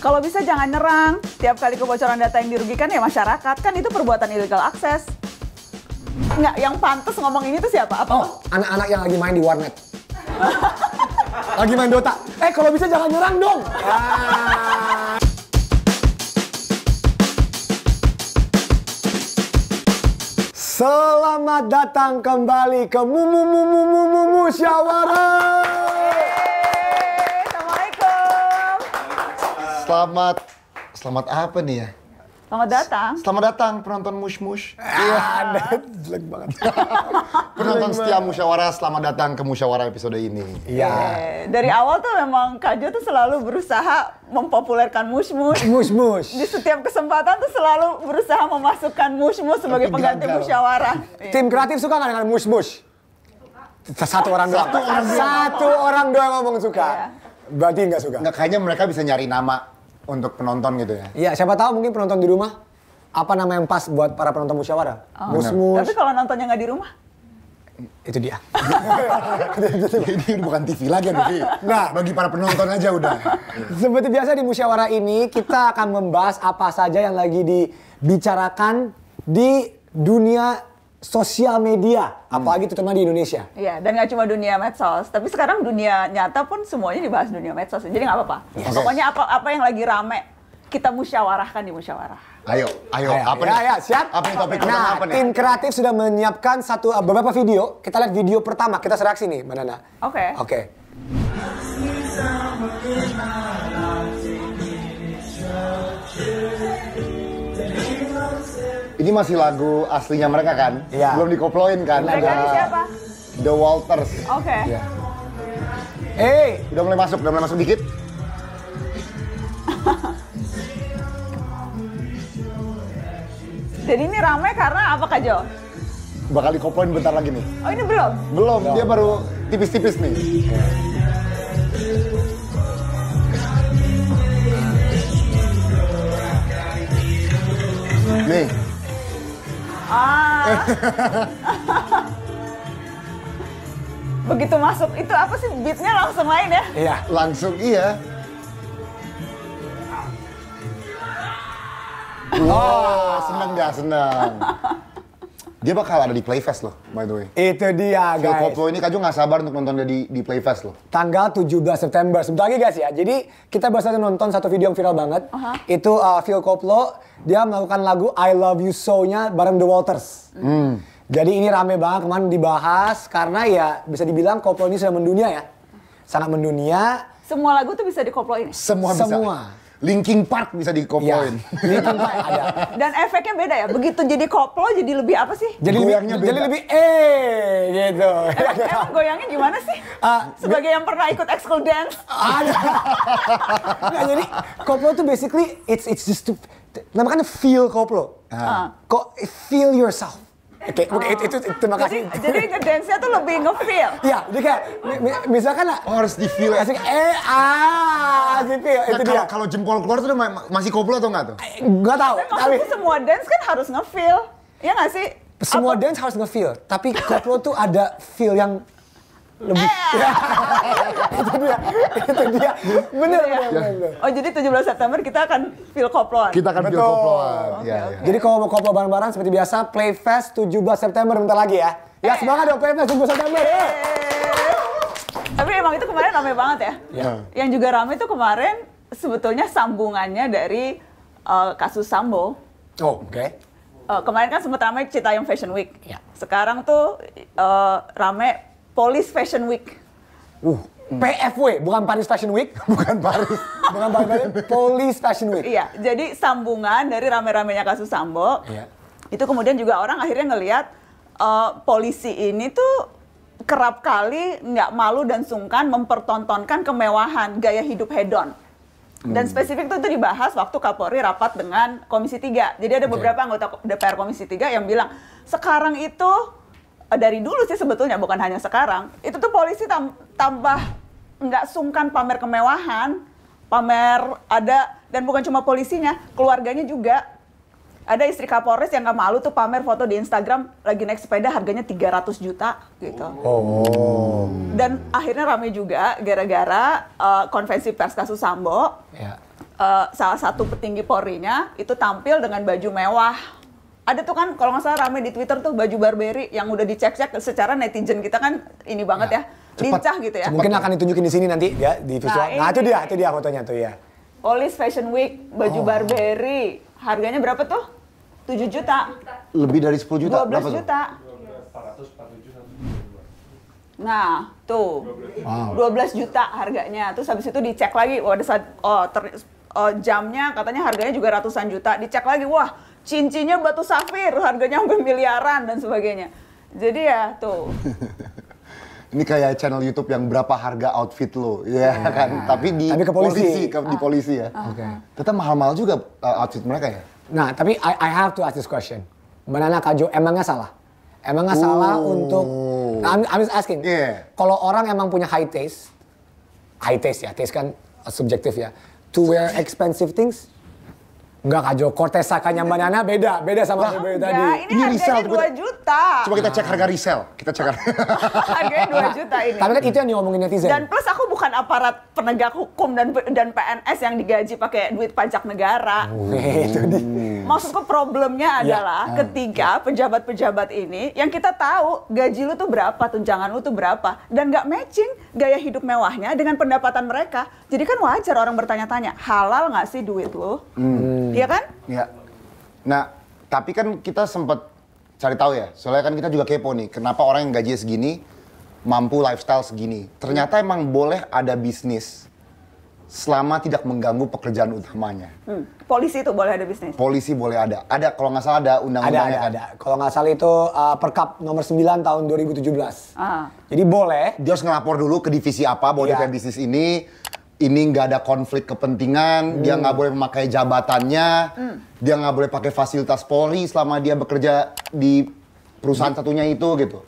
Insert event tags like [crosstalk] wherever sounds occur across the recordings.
Kalau bisa jangan nyerang. Tiap kali kebocoran data yang dirugikan ya masyarakat. Kan itu perbuatan illegal access. Enggak, yang pantas ngomong ini tuh siapa? Apa? Oh, anak-anak yang lagi main di warnet. [laughs] lagi main Dota. Eh, kalau bisa jangan nyerang dong. Ah. Selamat datang kembali ke Mumu Mumu Mumu Musyawarah. Selamat selamat apa nih ya? Selamat datang. Selamat datang penonton Mush Mush. Iya, ah, jelek banget. [laughs] penonton setia musyawarah, selamat datang ke musyawarah episode ini. Iya. Eh, dari awal tuh memang Kajo tuh selalu berusaha mempopulerkan Mush Mush. Mush Mush. Di setiap kesempatan tuh selalu berusaha memasukkan Mush Mush sebagai pengganti gagal. musyawarah. Iya. Tim kreatif suka nggak dengan Mush Mush? Satu orang doang. Satu orang doang, ngomong suka. Iya. Berarti nggak suka. Nggak kayaknya mereka bisa nyari nama untuk penonton gitu ya. Iya, siapa tahu mungkin penonton di rumah apa nama yang pas buat para penonton musyawarah? Oh. Musmus. Tapi kalau nontonnya nggak di rumah? Itu dia. [laughs] Ini bukan TV lagi ya, Nah, bagi para penonton aja udah. Seperti biasa di musyawarah ini kita akan membahas apa saja yang lagi dibicarakan di dunia sosial media, apalagi itu hmm. terutama di Indonesia. Iya, dan nggak cuma dunia medsos, tapi sekarang dunia nyata pun semuanya dibahas dunia medsos. Jadi nggak apa-apa. Yes. Pokoknya apa apa yang lagi rame kita musyawarahkan di musyawarah. Ayo, ayo, ayo apa ya, nih? Ya, siap. Apa nih topik nah, apa nih? Tim kreatif sudah menyiapkan satu eh, beberapa video. Kita lihat video pertama, kita seraksi nih, Mbak Nana. Oke. Okay. Oke. Okay. Ini masih lagu aslinya mereka kan? Iya. Belum dikoploin kan? Mereka Ada siapa? The Walters. Oke. Okay. Ya. Eh, hey. udah mulai masuk, udah mulai masuk dikit. [laughs] Jadi ini ramai karena apa Kak Jo? Bakal dikoploin bentar lagi nih. Oh ini belum? Belum, belum. dia baru tipis-tipis nih. Nih, ah [laughs] begitu masuk itu apa sih beatnya langsung lain ya iya langsung iya Wah, oh, seneng gak ya, seneng? Dia bakal ada di Playfest loh, by the way. Itu dia, Phil guys. Koplo ini juga nggak sabar untuk nonton dia di, di Playfest loh. Tanggal 17 September. Sebentar lagi guys ya. Jadi kita baru nonton satu video yang viral banget. Uh -huh. Itu uh, Phil Koplo, dia melakukan lagu I Love You So-nya bareng The Walters. Hmm. Jadi ini rame banget kemarin dibahas karena ya bisa dibilang Koplo ini sudah mendunia ya. Sangat mendunia. Semua lagu tuh bisa dikoploin? Semua bisa. Semua Linking Park bisa dikoploin. Ya, Linking Park ada. Dan efeknya beda ya. Begitu jadi koplo jadi lebih apa sih? Jadi goyangnya lebih, beda. Jadi lebih eh gitu. Emang, emang goyangnya gimana sih? Uh, Sebagai yang pernah ikut school dance. Ada. nah, jadi koplo tuh basically it's it's just to, namanya kan feel koplo. Uh. Ah. Kok feel yourself Oke, okay, oh. itu, itu terima kasih. Jadi, jadi ngedance-nya tuh lebih nge-feel. Iya, jadi kayak misalkan lah. Oh, harus di-feel. Ya? Asik, eh, ah, di-feel, gitu nah, ya, itu kalau, dia. Kalau jempol keluar tuh masih koplo atau enggak tuh? Enggak eh, tahu. Tapi semua dance kan harus nge-feel. Iya nggak sih? Semua Apa? dance harus nge-feel, tapi koplo tuh ada feel yang lebih. [laughs] itu dia, itu dia. Bener, ya. bener, iya. bener. Oh jadi 17 September kita akan feel koploan. Kita akan feel koploan. Okay, iya, ya, okay. Ya. Jadi kalau mau koplo bareng-bareng seperti biasa, Playfest 17 September bentar lagi ya. Ya eh. semangat dong Playfest 17 September. Ya. Eh. Tapi emang itu kemarin rame banget ya. Yeah. Yang juga rame itu kemarin sebetulnya sambungannya dari uh, kasus Sambo. Oh, oke. Okay. Uh, kemarin kan sempat ramai Citayam Fashion Week. Yeah. Sekarang tuh uh, rame Polis Fashion Week. Uh, mm. PFW, bukan Paris Fashion Week, [laughs] bukan Paris, bukan Paris, Polis Fashion Week. Iya, jadi sambungan dari rame-ramenya kasus Sambo. Iya. Itu kemudian juga orang akhirnya ngelihat uh, eh, polisi ini tuh kerap kali nggak malu dan sungkan mempertontonkan kemewahan gaya hidup hedon. Dan hmm. spesifik itu, itu dibahas waktu Kapolri rapat dengan Komisi 3. Jadi ada beberapa okay. anggota DPR Komisi 3 yang bilang, sekarang itu Eh, dari dulu sih sebetulnya bukan hanya sekarang itu tuh polisi tam tambah nggak sungkan pamer kemewahan pamer ada dan bukan cuma polisinya keluarganya juga ada istri Kapolres yang gak malu tuh pamer foto di Instagram lagi naik sepeda harganya 300 juta gitu. Oh. Dan akhirnya rame juga gara-gara uh, konvensi pers kasus Sambo. Yeah. Ya. Uh, salah satu petinggi Polri-nya itu tampil dengan baju mewah ada tuh kan kalau nggak salah rame di Twitter tuh baju Burberry yang udah dicek-cek secara netizen kita kan ini banget ya, ya cepet, lincah gitu ya. Mungkin akan ditunjukin di sini nanti ya di nah, visual. Nah, nah itu dia, itu dia fotonya tuh ya. Olis Fashion Week baju oh. Burberry. Harganya berapa tuh? 7 juta. Lebih dari 10 juta. 12 juta. Nah, tuh. Wow. 12 juta harganya. Terus habis itu dicek lagi, wah ada oh, ter, oh, jamnya katanya harganya juga ratusan juta. Dicek lagi, wah Cincinnya batu safir harganya hampir miliaran dan sebagainya jadi ya tuh [laughs] ini kayak channel YouTube yang berapa harga outfit lo, ya yeah, kan? tapi di tapi ke polisi, polisi ke, ah. di polisi ya. Ah. Oke. Okay. Tetap mahal-mahal juga uh, outfit mereka ya. Nah, tapi I, I have to ask this question. Banana Kajo emangnya salah? Emangnya Ooh. salah oh. untuk? Nah, I'm, I'm just asking. Yeah. Kalau orang emang punya high taste, high taste ya, taste kan subjektif ya. To wear expensive things, Enggak Kak Joko, tes sakanya Mbak Nana beda, beda sama Mbak BB tadi. Ini, ini resell 2 juta. Coba kita cek harga resell, kita cek harga. [laughs] Harganya 2 juta ini. Tapi kan itu yang diomongin netizen. Dan plus aku bukan aparat penegak hukum dan dan PNS yang digaji pakai duit pajak negara. Oh. [laughs] itu di. Maksudku problemnya ya. adalah ya. ketika pejabat-pejabat ini yang kita tahu gaji lu tuh berapa, tunjangan lu tuh berapa dan nggak matching gaya hidup mewahnya dengan pendapatan mereka. Jadi kan wajar orang bertanya-tanya, halal nggak sih duit lu? Hmm. Iya kan? Iya. Nah, tapi kan kita sempat cari tahu ya. Soalnya kan kita juga kepo nih, kenapa orang yang gaji segini mampu lifestyle segini. Ternyata hmm. emang boleh ada bisnis selama tidak mengganggu pekerjaan utamanya. Hmm. Polisi itu boleh ada bisnis? Polisi boleh ada. Ada, kalau nggak salah ada undang-undangnya. Ada, ada, kan? ada. Kalau nggak salah itu uh, perkap nomor 9 tahun 2017. Ah. Jadi boleh. Dia harus ngelapor dulu ke divisi apa, boleh yeah. bisnis ini ini nggak ada konflik kepentingan, hmm. dia nggak boleh memakai jabatannya, hmm. dia nggak boleh pakai fasilitas Polri selama dia bekerja di perusahaan hmm. satunya itu gitu.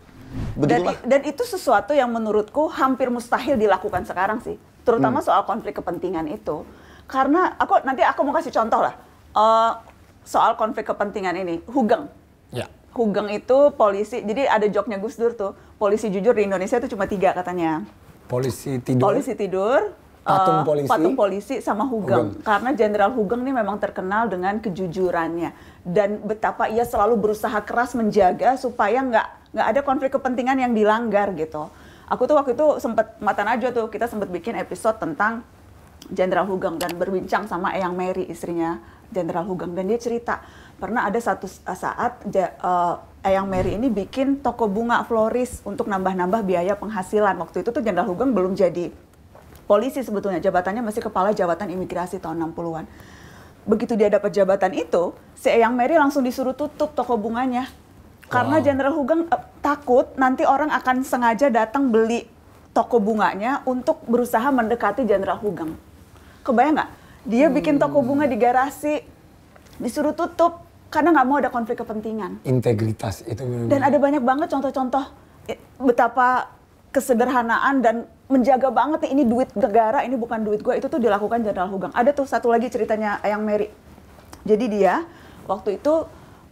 Dan, dan itu sesuatu yang menurutku hampir mustahil dilakukan sekarang sih, terutama hmm. soal konflik kepentingan itu. Karena aku nanti aku mau kasih contoh lah uh, soal konflik kepentingan ini, hugeng. Ya. Hugeng itu polisi, jadi ada joknya Gus Dur tuh, polisi jujur di Indonesia itu cuma tiga katanya. Polisi tidur. Polisi tidur, patung eh, polisi, patung polisi sama Hugeng. Hugeng. Karena Jenderal Hugeng ini memang terkenal dengan kejujurannya dan betapa ia selalu berusaha keras menjaga supaya nggak nggak ada konflik kepentingan yang dilanggar gitu. Aku tuh waktu itu sempat mata najwa tuh kita sempat bikin episode tentang Jenderal Hugeng dan berbincang sama Eyang Mary istrinya Jenderal Hugeng dan dia cerita pernah ada satu saat uh, Eyang Mary ini bikin toko bunga floris untuk nambah-nambah biaya penghasilan waktu itu tuh Jenderal Hugeng belum jadi polisi sebetulnya jabatannya masih kepala jabatan imigrasi tahun 60-an. Begitu dia dapat jabatan itu, si Eyang Mary langsung disuruh tutup toko bunganya. Karena Jenderal Hugeng eh, takut nanti orang akan sengaja datang beli toko bunganya untuk berusaha mendekati Jenderal Hugeng. Kebayang nggak? Dia hmm. bikin toko hmm. bunga di garasi, disuruh tutup karena nggak mau ada konflik kepentingan. Integritas itu Dan ada banyak banget contoh-contoh eh, betapa kesederhanaan dan menjaga banget ini duit negara ini bukan duit gue itu tuh dilakukan Jenderal Hugang ada tuh satu lagi ceritanya Ayang Mary jadi dia waktu itu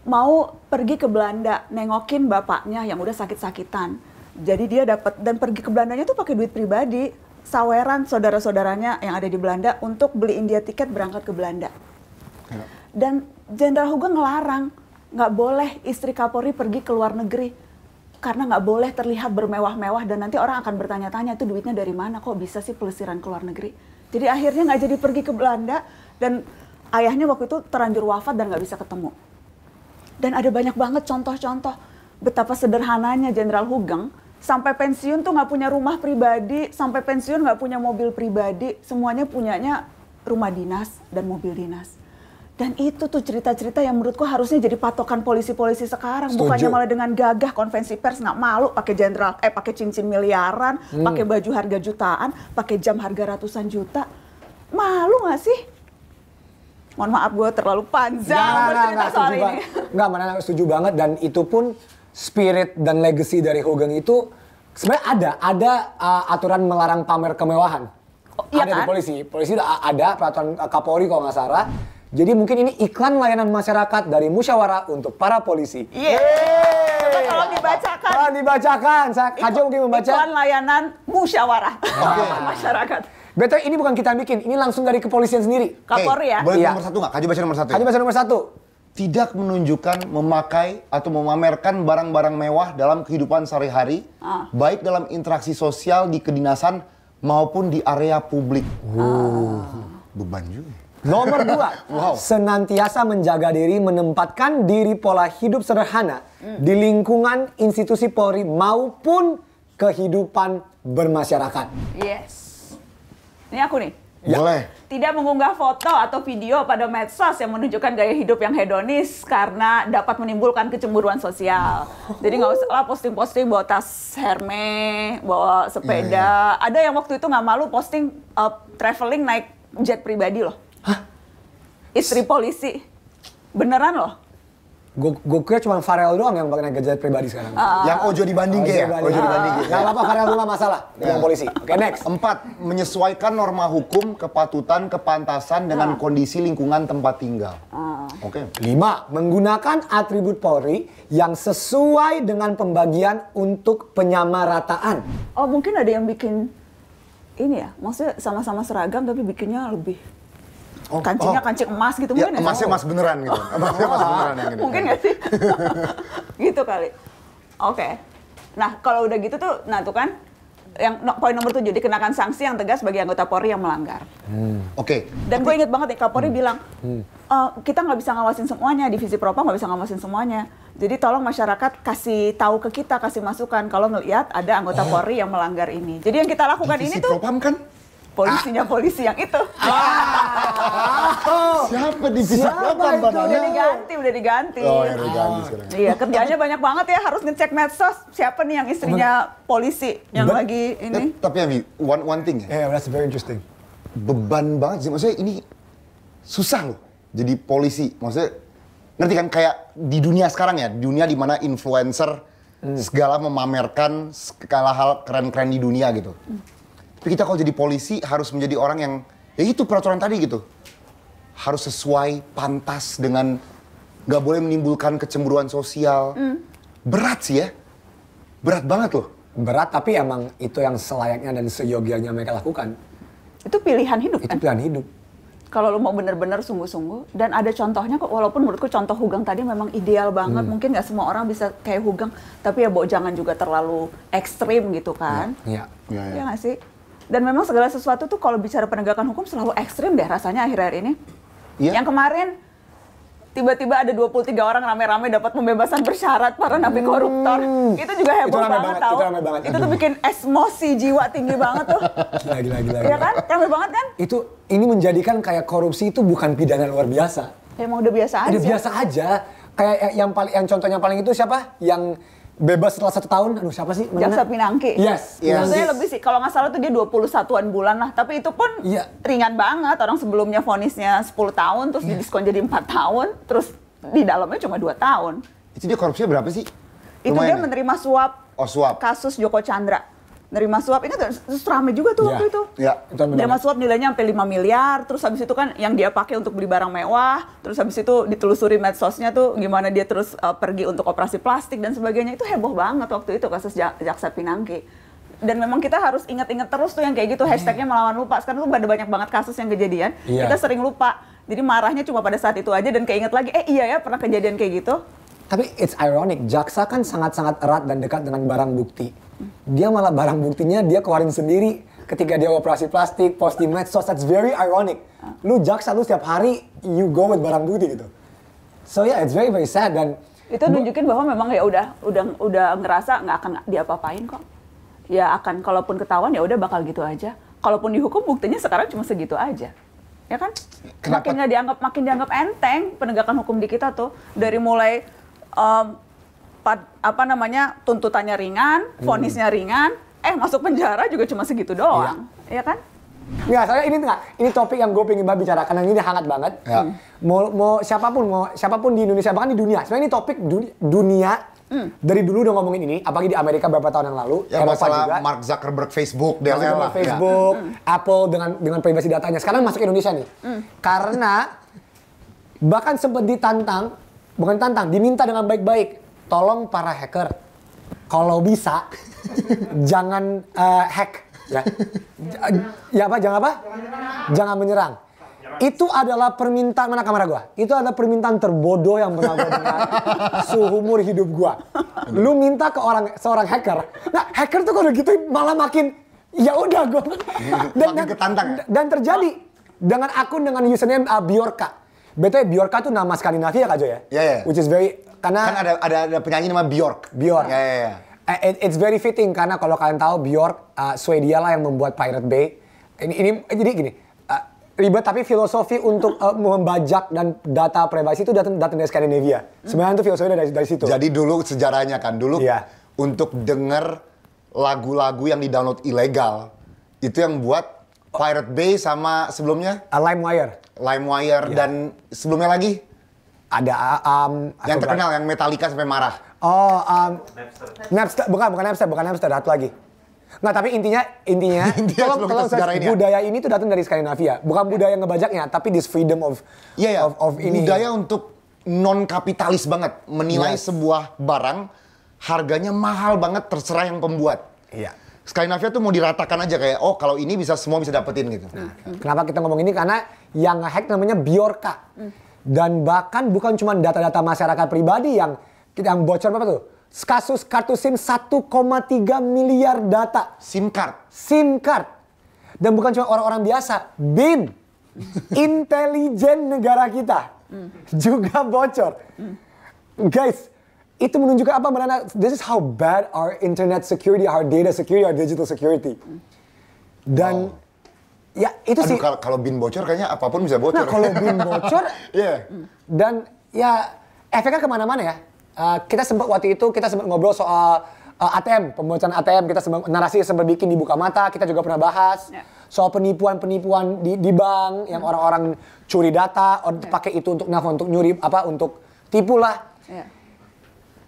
mau pergi ke Belanda nengokin bapaknya yang udah sakit-sakitan jadi dia dapat dan pergi ke Belandanya tuh pakai duit pribadi saweran saudara-saudaranya yang ada di Belanda untuk beli india tiket berangkat ke Belanda ya. dan Jenderal Hugang ngelarang nggak boleh istri Kapolri pergi ke luar negeri karena nggak boleh terlihat bermewah-mewah dan nanti orang akan bertanya-tanya itu duitnya dari mana kok bisa sih pelesiran ke luar negeri jadi akhirnya nggak jadi pergi ke Belanda dan ayahnya waktu itu terlanjur wafat dan nggak bisa ketemu dan ada banyak banget contoh-contoh betapa sederhananya Jenderal Hugeng sampai pensiun tuh nggak punya rumah pribadi sampai pensiun nggak punya mobil pribadi semuanya punyanya rumah dinas dan mobil dinas dan itu tuh cerita-cerita yang menurutku harusnya jadi patokan polisi-polisi sekarang, Setuju. bukannya malah dengan gagah konvensi pers nggak malu pakai jenderal, eh pakai cincin miliaran, hmm. pakai baju harga jutaan, pakai jam harga ratusan juta, malu nggak sih? Mohon maaf gue terlalu panjang nggak, nah, nggak, soal ini. Enggak, mana setuju banget dan itu pun spirit dan legacy dari Hogan itu sebenarnya ada, ada uh, aturan melarang pamer kemewahan. Oh, iya ada kan? di polisi, polisi ada, ada peraturan uh, Kapolri kalau nggak salah jadi mungkin ini iklan layanan masyarakat dari musyawarah untuk para polisi. Iya. kalau dibacakan. Kalau dibacakan, saya mungkin membaca. Iklan layanan musyawarah okay. [laughs] masyarakat. Betul, ini bukan kita bikin, ini langsung dari kepolisian sendiri. Kapolri ya. Boleh iya. nomor satu nggak? Kaji baca nomor satu. Ya? Kaji baca nomor satu tidak menunjukkan memakai atau memamerkan barang-barang mewah dalam kehidupan sehari-hari, ah. baik dalam interaksi sosial di kedinasan maupun di area publik. Wow, ah. beban juga. Nomor dua, wow. senantiasa menjaga diri, menempatkan diri pola hidup sederhana hmm. di lingkungan institusi Polri maupun kehidupan bermasyarakat. Yes. Ini aku nih. Ya. Boleh. Tidak mengunggah foto atau video pada medsos yang menunjukkan gaya hidup yang hedonis karena dapat menimbulkan kecemburuan sosial. Jadi nggak usah lah posting-posting bawa tas Hermes, bawa sepeda. Ya, ya. Ada yang waktu itu nggak malu posting uh, traveling naik jet pribadi loh. Hah? Istri polisi. Beneran loh. Gue kira cuma Farel doang yang pakai gadget pribadi sekarang. Uh, yang Ojo dibanding oh, ya? Ojo dibanding G. Gak apa-apa Farel dulu masalah iya. dengan polisi. Oke okay, next. Empat, menyesuaikan norma hukum, kepatutan, kepantasan dengan ah. kondisi lingkungan tempat tinggal. Ah. Oke. Okay. Lima, menggunakan atribut Polri yang sesuai dengan pembagian untuk penyamarataan. Oh mungkin ada yang bikin ini ya, maksudnya sama-sama seragam tapi bikinnya lebih Oh, oh, kancingnya oh. kancing emas gitu ya, mungkin ya? Emasnya emas beneran gitu. [laughs] emas oh, beneran yang gitu. Mungkin nggak sih? [laughs] gitu kali. Oke. Okay. Nah, kalau udah gitu tuh, nah tuh kan yang no, poin nomor tujuh dikenakan sanksi yang tegas bagi anggota Polri yang melanggar. Hmm. Oke. Okay. Dan gue inget banget ya Kapolri hmm. bilang hmm. E, kita nggak bisa ngawasin semuanya, divisi propam nggak bisa ngawasin semuanya. Jadi tolong masyarakat kasih tahu ke kita, kasih masukan kalau melihat ada anggota oh. Polri yang melanggar ini. Jadi yang kita lakukan divisi ini tuh. Propam kan? Polisinya ah. polisi yang itu. Ah. Oh. Siapa di pisah siapa itu? Udah diganti, udah diganti. Oh, ya, diganti ah. sekarang. Iya, kerjanya banyak banget ya harus ngecek medsos siapa nih yang istrinya polisi yang But, lagi eh, ini. Tapi Ami, one one thing ya. Yeah, that's very interesting. Beban banget sih maksudnya ini susah loh jadi polisi. Maksudnya ngerti kan kayak di dunia sekarang ya, dunia di mana influencer hmm. segala memamerkan segala hal keren-keren di dunia gitu. Hmm. Tapi kita kalau jadi polisi harus menjadi orang yang ya itu peraturan tadi gitu harus sesuai pantas dengan nggak boleh menimbulkan kecemburuan sosial mm. berat sih ya berat banget loh berat tapi emang itu yang selayaknya dan seyogianya mereka lakukan itu pilihan hidup itu kan? pilihan hidup kalau lo mau bener-bener sungguh-sungguh dan ada contohnya kok walaupun menurutku contoh Hugang tadi memang ideal banget hmm. mungkin nggak semua orang bisa kayak Hugang tapi ya bo jangan juga terlalu ekstrim gitu kan ya ya, ya, ya. ya gak sih dan memang segala sesuatu tuh kalau bicara penegakan hukum selalu ekstrim deh rasanya akhir-akhir ini. Yeah. Yang kemarin tiba-tiba ada 23 orang rame-rame dapat pembebasan bersyarat para napi koruptor. Hmm. Itu juga heboh banget, banget tau. Itu, rame banget. itu tuh hmm. bikin esmosi jiwa tinggi banget tuh. Lagi-lagi. [laughs] Iya kan? Rame banget kan? Itu ini menjadikan kayak korupsi itu bukan pidana luar biasa. Emang udah biasa aja. Udah biasa aja. Kayak yang paling yang contohnya paling itu siapa? Yang bebas setelah satu tahun, aduh siapa sih? Mana? Jaksa Pinangki. Yes. yes. Maksudnya yes. lebih sih, kalau nggak salah tuh dia dua puluh satuan bulan lah. Tapi itu pun yeah. ringan banget. Orang sebelumnya vonisnya sepuluh tahun, terus yeah. didiskon jadi empat tahun, terus di dalamnya cuma dua tahun. Itu dia korupsinya berapa sih? Itu dia ya? menerima suap, oh, suap kasus Joko Chandra nerima suap ini terus rame juga tuh iya. waktu itu. Ya, itu nerima suap nilainya sampai 5 miliar, terus habis itu kan yang dia pakai untuk beli barang mewah, terus habis itu ditelusuri medsosnya tuh gimana dia terus uh, pergi untuk operasi plastik dan sebagainya. Itu heboh banget waktu itu kasus Jaksa Pinangki. Dan memang kita harus ingat-ingat terus tuh yang kayak gitu, hmm. hashtagnya melawan lupa. Sekarang tuh ada banyak banget kasus yang kejadian, ya. kita sering lupa. Jadi marahnya cuma pada saat itu aja dan keinget lagi, eh iya ya pernah kejadian kayak gitu. Tapi it's ironic, jaksa kan sangat-sangat erat dan dekat dengan barang bukti dia malah barang buktinya dia keluarin sendiri ketika dia operasi plastik post di medsos that's very ironic lu jaksa lu setiap hari you go with barang bukti gitu so yeah it's very very sad dan itu nunjukin bahwa memang ya udah udah udah ngerasa nggak akan diapa-apain kok ya akan kalaupun ketahuan ya udah bakal gitu aja kalaupun dihukum buktinya sekarang cuma segitu aja ya kan Kenapa? makin nggak dianggap makin dianggap enteng penegakan hukum di kita tuh dari mulai um, apa namanya tuntutannya ringan, hmm. fonisnya hmm. ringan, eh masuk penjara juga cuma segitu doang, iya, ya kan? Nggak, soalnya ini enggak, ini topik yang gue pengen bicara karena ini hangat banget. Ya. Mau, mau siapapun, mau siapapun di Indonesia bahkan di dunia. Sebenarnya ini topik dunia, dunia Hmm. Dari dulu udah ngomongin ini, apalagi di Amerika beberapa tahun yang lalu. Ya Eropa masalah juga. Mark Zuckerberg Facebook, DLL Facebook, ya. Apple dengan dengan privasi datanya. Sekarang masuk Indonesia nih. hmm. Karena bahkan sempat ditantang, bukan tantang, diminta dengan baik-baik tolong para hacker kalau bisa jangan uh, hack ya. ya apa jangan apa? Jangan menyerang. Itu adalah permintaan mana kamera gua? Itu adalah permintaan terbodoh yang pernah gua dengar seumur hidup gua. Lu minta ke orang seorang hacker. Nah, hacker tuh kalau gitu malah makin ya udah gua. Iya, dan, makin ketantang. Ya? dan terjadi dengan akun dengan username uh, eh, Biorka. Betulnya biorka tuh nama Skandinavia kak Jo ya? Iya, yeah, yeah. Which is very karena kan ada ada, ada penyanyi nama Bjork. Bjork. Ya, ya, ya. Eh, it, it's very fitting karena kalau kalian tahu Bjork, uh, Swedia lah yang membuat Pirate Bay. Ini, ini jadi gini, uh, ribet tapi filosofi untuk uh, membajak dan data privasi itu datang datang dari Skandinavia. Sebenarnya itu filosofinya dari dari situ. Jadi dulu sejarahnya kan dulu yeah. untuk denger lagu-lagu yang di-download ilegal itu yang buat Pirate Bay sama sebelumnya? Uh, LimeWire. LimeWire yeah. dan sebelumnya lagi? ada ah, um, yang terkenal yang Metallica sampai marah. Oh, um, Napster. Napster. bukan bukan Napster, bukan Napster, satu lagi. Nah, tapi intinya intinya [laughs] tolong tolong ini ya? budaya ini tuh datang dari Skandinavia, bukan ya. budaya ngebajaknya, tapi this freedom of yeah, yeah. of, of budaya ini. Budaya untuk non kapitalis banget, menilai yes. sebuah barang harganya mahal banget terserah yang pembuat. Iya. Yeah. Skandinavia tuh mau diratakan aja kayak oh kalau ini bisa semua bisa dapetin gitu. Nah, kenapa kita ngomong ini karena yang hack namanya Bjorka. Mm dan bahkan bukan cuma data-data masyarakat pribadi yang yang bocor apa tuh? Kasus kartu SIM 1,3 miliar data. SIM card. SIM card. Dan bukan cuma orang-orang biasa, BIN, [laughs] intelijen negara kita mm. juga bocor. Mm. Guys, itu menunjukkan apa Mbak This is how bad our internet security, our data security, our digital security. Hmm. Dan wow Ya itu Aduh, sih. Kalau, kalau bin bocor kayaknya apapun bisa bocor. Nah kalau bin bocor, [laughs] yeah. dan ya efeknya kemana-mana ya. Uh, kita sempat waktu itu kita sempat ngobrol soal uh, eh, ATM, pembocoran ATM, kita sempat, narasi sempat bikin di buka mata, kita juga pernah bahas. Yeah. Soal penipuan-penipuan di, di bank yang hmm. orang-orang curi data, yeah. pakai itu untuk nelfon, untuk nyuri apa, untuk tipu lah. Yeah.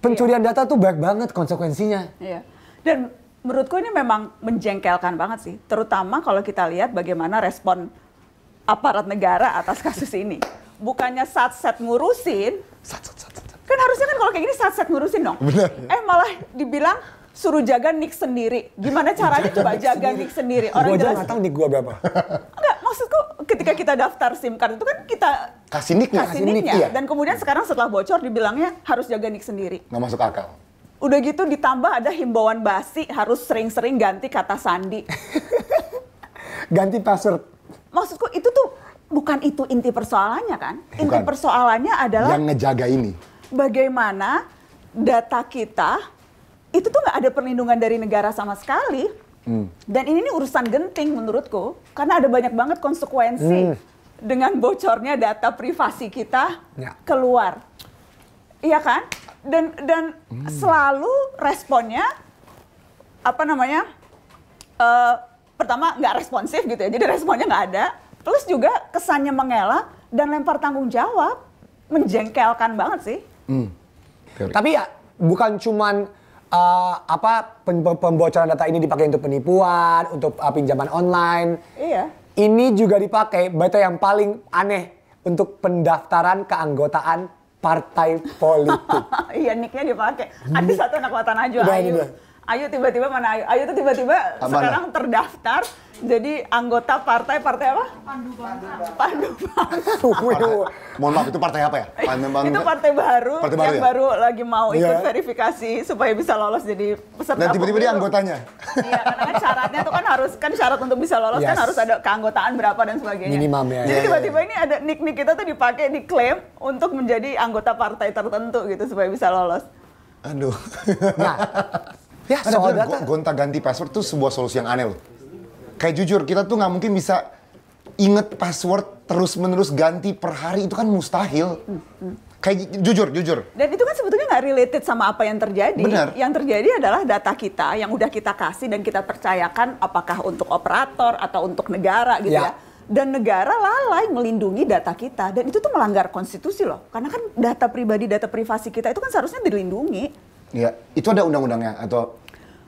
Pencurian yeah. data tuh banyak banget konsekuensinya. Yeah. Dan menurutku ini memang menjengkelkan banget sih, terutama kalau kita lihat bagaimana respon aparat negara atas kasus ini. Bukannya satset ngurusin, sat, sat, sat, sat. kan harusnya kan kalau kayak gini satset ngurusin dong. Benar. Eh malah dibilang suruh jaga nick sendiri. Gimana caranya coba jaga nick sendiri? Orang gua jelas. Gak tahu nick gua berapa. [laughs] Enggak, maksudku ketika kita daftar SIM card itu kan kita kasih Nick kasih nicknya. Nick, ya. Dan kemudian sekarang setelah bocor dibilangnya harus jaga nick sendiri. Nggak masuk akal Udah gitu ditambah ada himbauan basi harus sering-sering ganti kata sandi. [laughs] ganti password. Maksudku itu tuh bukan itu inti persoalannya kan? Bukan. Inti persoalannya adalah yang ngejaga ini. Bagaimana data kita itu tuh nggak ada perlindungan dari negara sama sekali. Hmm. Dan ini, ini urusan genting menurutku karena ada banyak banget konsekuensi hmm. dengan bocornya data privasi kita ya. keluar. Iya kan? dan dan hmm. selalu responnya apa namanya uh, pertama nggak responsif gitu ya jadi responnya nggak ada Plus juga kesannya mengelak dan lempar tanggung jawab menjengkelkan banget sih hmm. tapi ya bukan cuman uh, apa pembocoran data ini dipakai untuk penipuan untuk uh, pinjaman online iya ini juga dipakai beta yang paling aneh untuk pendaftaran keanggotaan partai politik. [laughs] Iya, nicknya dipakai. Ada satu anak Watan Ajo. Ayu. Ayu tiba-tiba mana Ayu? Ayu tuh tiba-tiba sekarang terdaftar jadi anggota partai partai apa? Pandu Bangsa. Pandu Bangsa. Mohon maaf itu partai apa ya? [laughs] Pandu Bangsa. itu partai baru, partai baru yang ya? baru lagi mau ikut yeah. verifikasi supaya bisa lolos jadi peserta. Dan tiba-tiba dia anggotanya. Iya, karena kan syaratnya tuh kan harus kan syarat untuk bisa lolos kan yes. kan harus ada keanggotaan berapa dan sebagainya. Minimum ya. Jadi ya, ya, tiba-tiba ya. ini ada nick-nick kita tuh dipakai diklaim untuk menjadi anggota partai tertentu gitu supaya bisa lolos. Aduh. Nah, [laughs] Ya, ada soal data. Gonta-ganti password tuh sebuah solusi yang aneh loh. Kayak jujur, kita tuh nggak mungkin bisa inget password terus-menerus ganti per hari itu kan mustahil. Hmm, hmm. Kayak jujur, jujur. Dan itu kan sebetulnya nggak related sama apa yang terjadi. Benar. Yang terjadi adalah data kita yang udah kita kasih dan kita percayakan apakah untuk operator atau untuk negara gitu ya. ya dan negara lalai melindungi data kita dan itu tuh melanggar konstitusi loh karena kan data pribadi data privasi kita itu kan seharusnya dilindungi ya itu ada undang-undangnya atau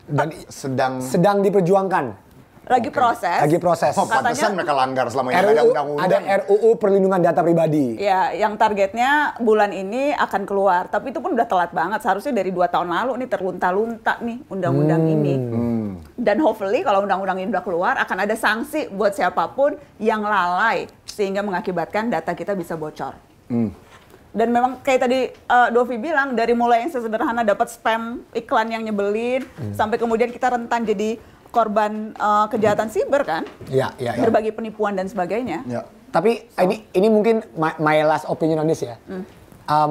dan ah, sedang sedang diperjuangkan. Lagi okay. proses. Lagi proses. Oh, pantesan mereka langgar selama ini ada undang-undang. Ada RUU perlindungan data pribadi. Ya, yang targetnya bulan ini akan keluar. Tapi itu pun udah telat banget. Seharusnya dari dua tahun lalu nih terlunta-lunta nih undang-undang hmm. ini. Hmm. Dan hopefully kalau undang-undang ini udah keluar akan ada sanksi buat siapapun yang lalai sehingga mengakibatkan data kita bisa bocor. Hmm dan memang kayak tadi uh, Dovi bilang dari mulai yang sederhana dapat spam iklan yang nyebelin hmm. sampai kemudian kita rentan jadi korban uh, kejahatan hmm. siber kan? Iya, iya. Ya. ya, ya. Berbagai penipuan dan sebagainya. Ya. Tapi so. ini ini mungkin my, my last opinion on this ya. Hmm. Um,